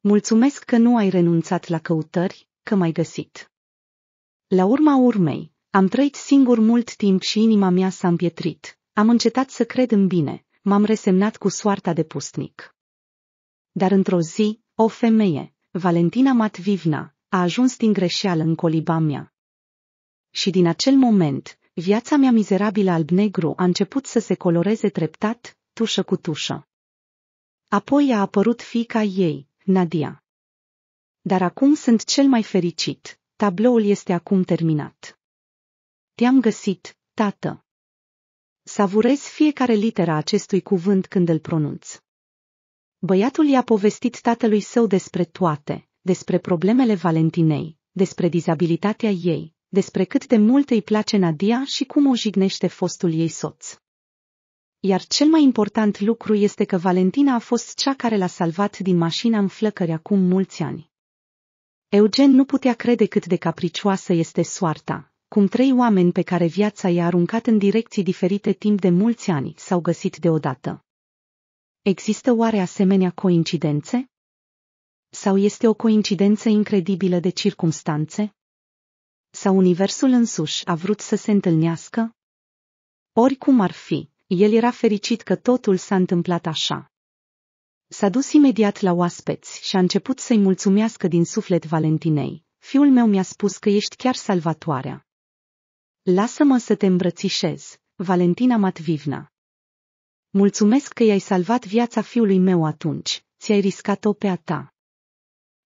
Mulțumesc că nu ai renunțat la căutări, că m-ai găsit. La urma urmei, am trăit singur mult timp și inima mea s-a împietrit. Am încetat să cred în bine, m-am resemnat cu soarta de pustnic. Dar într-o zi, o femeie, Valentina Matvivna, a ajuns din greșeală în coliba mea. Și din acel moment, viața mea mizerabilă alb-negru a început să se coloreze treptat, tușă cu tușă. Apoi a apărut fica ei, Nadia. Dar acum sunt cel mai fericit, tabloul este acum terminat. Te-am găsit, tată. Savurez fiecare literă acestui cuvânt când îl pronunț. Băiatul i-a povestit tatălui său despre toate, despre problemele Valentinei, despre dizabilitatea ei, despre cât de mult îi place Nadia și cum o jignește fostul ei soț. Iar cel mai important lucru este că Valentina a fost cea care l-a salvat din mașina în flăcări acum mulți ani. Eugen nu putea crede cât de capricioasă este soarta, cum trei oameni pe care viața i-a aruncat în direcții diferite timp de mulți ani s-au găsit deodată. Există oare asemenea coincidențe? Sau este o coincidență incredibilă de circumstanțe? Sau universul însuși a vrut să se întâlnească? Oricum ar fi, el era fericit că totul s-a întâmplat așa. S-a dus imediat la oaspeți și a început să-i mulțumească din suflet Valentinei. Fiul meu mi-a spus că ești chiar salvatoarea. Lasă-mă să te îmbrățișez, Valentina Matvivna. Mulțumesc că i-ai salvat viața fiului meu atunci, ți-ai riscat-o pe a ta.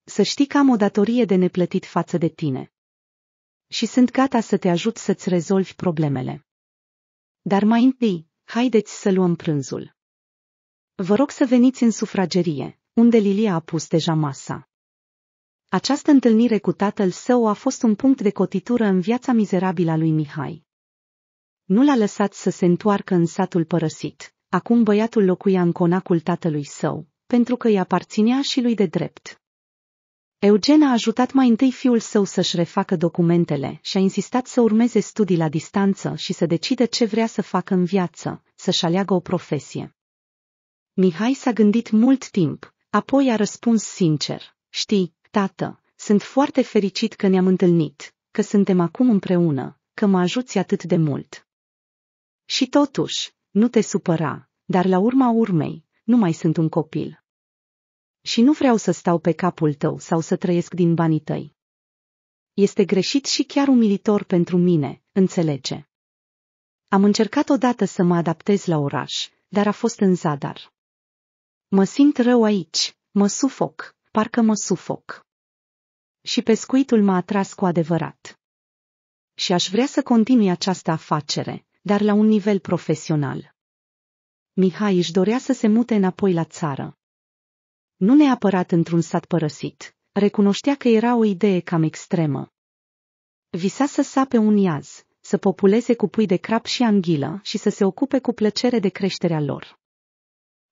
Să știi că am o datorie de neplătit față de tine. Și sunt gata să te ajut să-ți rezolvi problemele. Dar mai întâi, haideți să luăm prânzul. Vă rog să veniți în sufragerie, unde Lilia a pus deja masa. Această întâlnire cu tatăl său a fost un punct de cotitură în viața mizerabilă a lui Mihai. Nu l-a lăsat să se întoarcă în satul părăsit. Acum băiatul locuia în conacul tatălui său, pentru că îi aparținea și lui de drept. Eugen a ajutat mai întâi fiul său să-și refacă documentele și a insistat să urmeze studii la distanță și să decide ce vrea să facă în viață, să-și aleagă o profesie. Mihai s-a gândit mult timp, apoi a răspuns sincer, știi, tată, sunt foarte fericit că ne-am întâlnit, că suntem acum împreună, că mă ajuți atât de mult. Și totuși, nu te supăra, dar la urma urmei, nu mai sunt un copil. Și nu vreau să stau pe capul tău sau să trăiesc din banii tăi. Este greșit și chiar umilitor pentru mine, înțelege. Am încercat odată să mă adaptez la oraș, dar a fost în zadar. Mă simt rău aici, mă sufoc, parcă mă sufoc. Și pescuitul m-a atras cu adevărat. Și aș vrea să continui această afacere, dar la un nivel profesional. Mihai își dorea să se mute înapoi la țară. Nu neapărat într-un sat părăsit, recunoștea că era o idee cam extremă. Visa să sape un iaz, să populeze cu pui de crap și anghilă și să se ocupe cu plăcere de creșterea lor.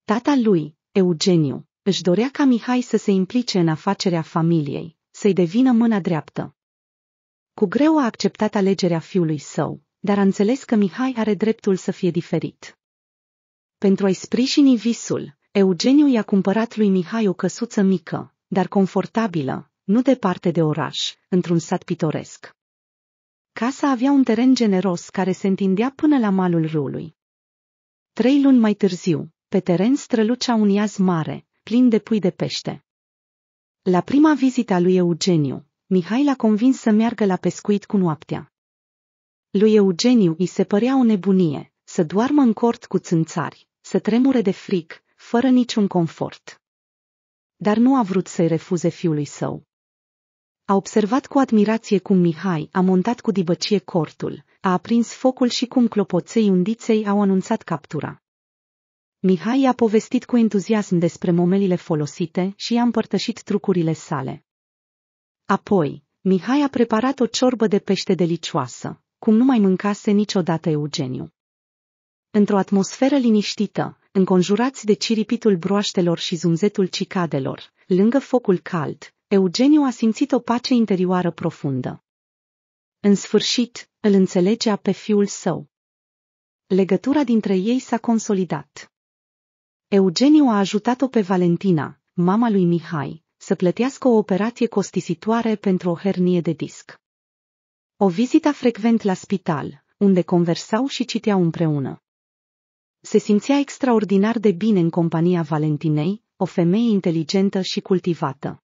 Tata lui, Eugeniu, își dorea ca Mihai să se implice în afacerea familiei, să-i devină mâna dreaptă. Cu greu a acceptat alegerea fiului său, dar a înțeles că Mihai are dreptul să fie diferit. Pentru a-i sprijini visul, Eugeniu i-a cumpărat lui Mihai o căsuță mică, dar confortabilă, nu departe de oraș, într-un sat pitoresc. Casa avea un teren generos care se întindea până la malul râului. Trei luni mai târziu, pe teren strălucea un iaz mare, plin de pui de pește. La prima vizită a lui Eugeniu, Mihai l-a convins să meargă la pescuit cu noaptea. Lui Eugeniu îi se părea o nebunie, să doarmă în cort cu țânțari, să tremure de fric, fără niciun confort. Dar nu a vrut să-i refuze fiului său. A observat cu admirație cum Mihai a montat cu dibăcie cortul, a aprins focul și cum clopoței undiței au anunțat captura. Mihai i-a povestit cu entuziasm despre momelile folosite și i-a împărtășit trucurile sale. Apoi, Mihai a preparat o ciorbă de pește delicioasă, cum nu mai mâncase niciodată Eugeniu. Într-o atmosferă liniștită, înconjurați de ciripitul broaștelor și zumzetul cicadelor, lângă focul cald, Eugeniu a simțit o pace interioară profundă. În sfârșit, îl înțelegea pe fiul său. Legătura dintre ei s-a consolidat. Eugeniu a ajutat-o pe Valentina, mama lui Mihai, să plătească o operație costisitoare pentru o hernie de disc. O vizita frecvent la spital, unde conversau și citeau împreună. Se simțea extraordinar de bine în compania Valentinei, o femeie inteligentă și cultivată.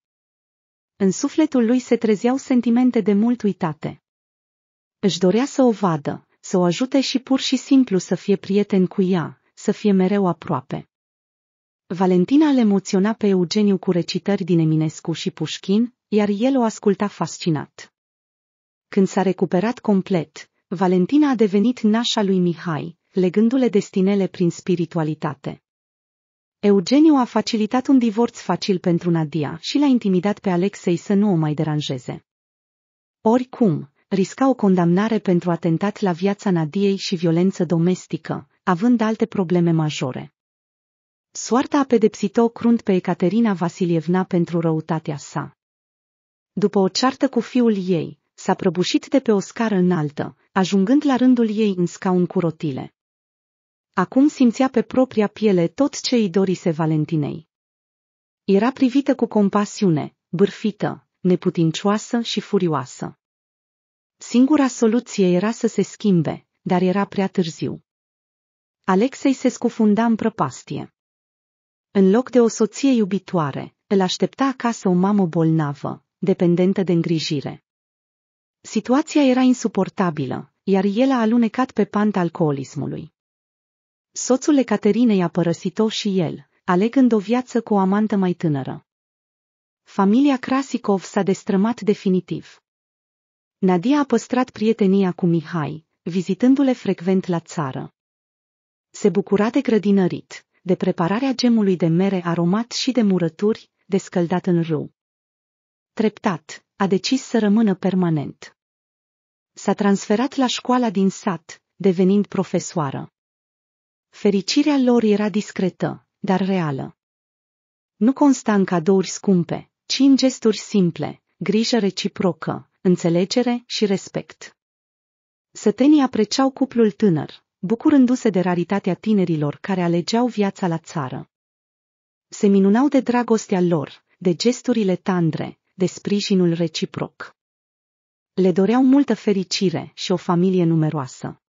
În sufletul lui se trezeau sentimente de mult uitate. Își dorea să o vadă, să o ajute și pur și simplu să fie prieten cu ea, să fie mereu aproape. Valentina le emoționa pe Eugeniu cu recitări din Eminescu și Pușkin, iar el o asculta fascinat. Când s-a recuperat complet, Valentina a devenit nașa lui Mihai, legându-le destinele prin spiritualitate. Eugeniu a facilitat un divorț facil pentru Nadia și l-a intimidat pe Alexei să nu o mai deranjeze. Oricum, risca o condamnare pentru atentat la viața Nadiei și violență domestică, având alte probleme majore. Soarta a pedepsit-o crunt pe Ecaterina Vasilievna pentru răutatea sa. După o ceartă cu fiul ei, s-a prăbușit de pe o scară înaltă, ajungând la rândul ei în scaun cu rotile. Acum simțea pe propria piele tot ce îi dorise Valentinei. Era privită cu compasiune, bârfită, neputincioasă și furioasă. Singura soluție era să se schimbe, dar era prea târziu. Alexei se scufunda în prăpastie. În loc de o soție iubitoare, îl aștepta acasă o mamă bolnavă, dependentă de îngrijire. Situația era insuportabilă, iar el a alunecat pe panta alcoolismului. Soțul Ecaterinei a părăsit-o și el, alegând o viață cu o amantă mai tânără. Familia Krasikov s-a destrămat definitiv. Nadia a păstrat prietenia cu Mihai, vizitându-le frecvent la țară. Se bucura de grădinărit, de prepararea gemului de mere aromat și de murături, descăldat în râu. Treptat, a decis să rămână permanent. S-a transferat la școala din sat, devenind profesoară. Fericirea lor era discretă, dar reală. Nu consta în cadouri scumpe, ci în gesturi simple, grijă reciprocă, înțelegere și respect. Sătenii apreciau cuplul tânăr, bucurându-se de raritatea tinerilor care alegeau viața la țară. Se minunau de dragostea lor, de gesturile tandre, de sprijinul reciproc. Le doreau multă fericire și o familie numeroasă.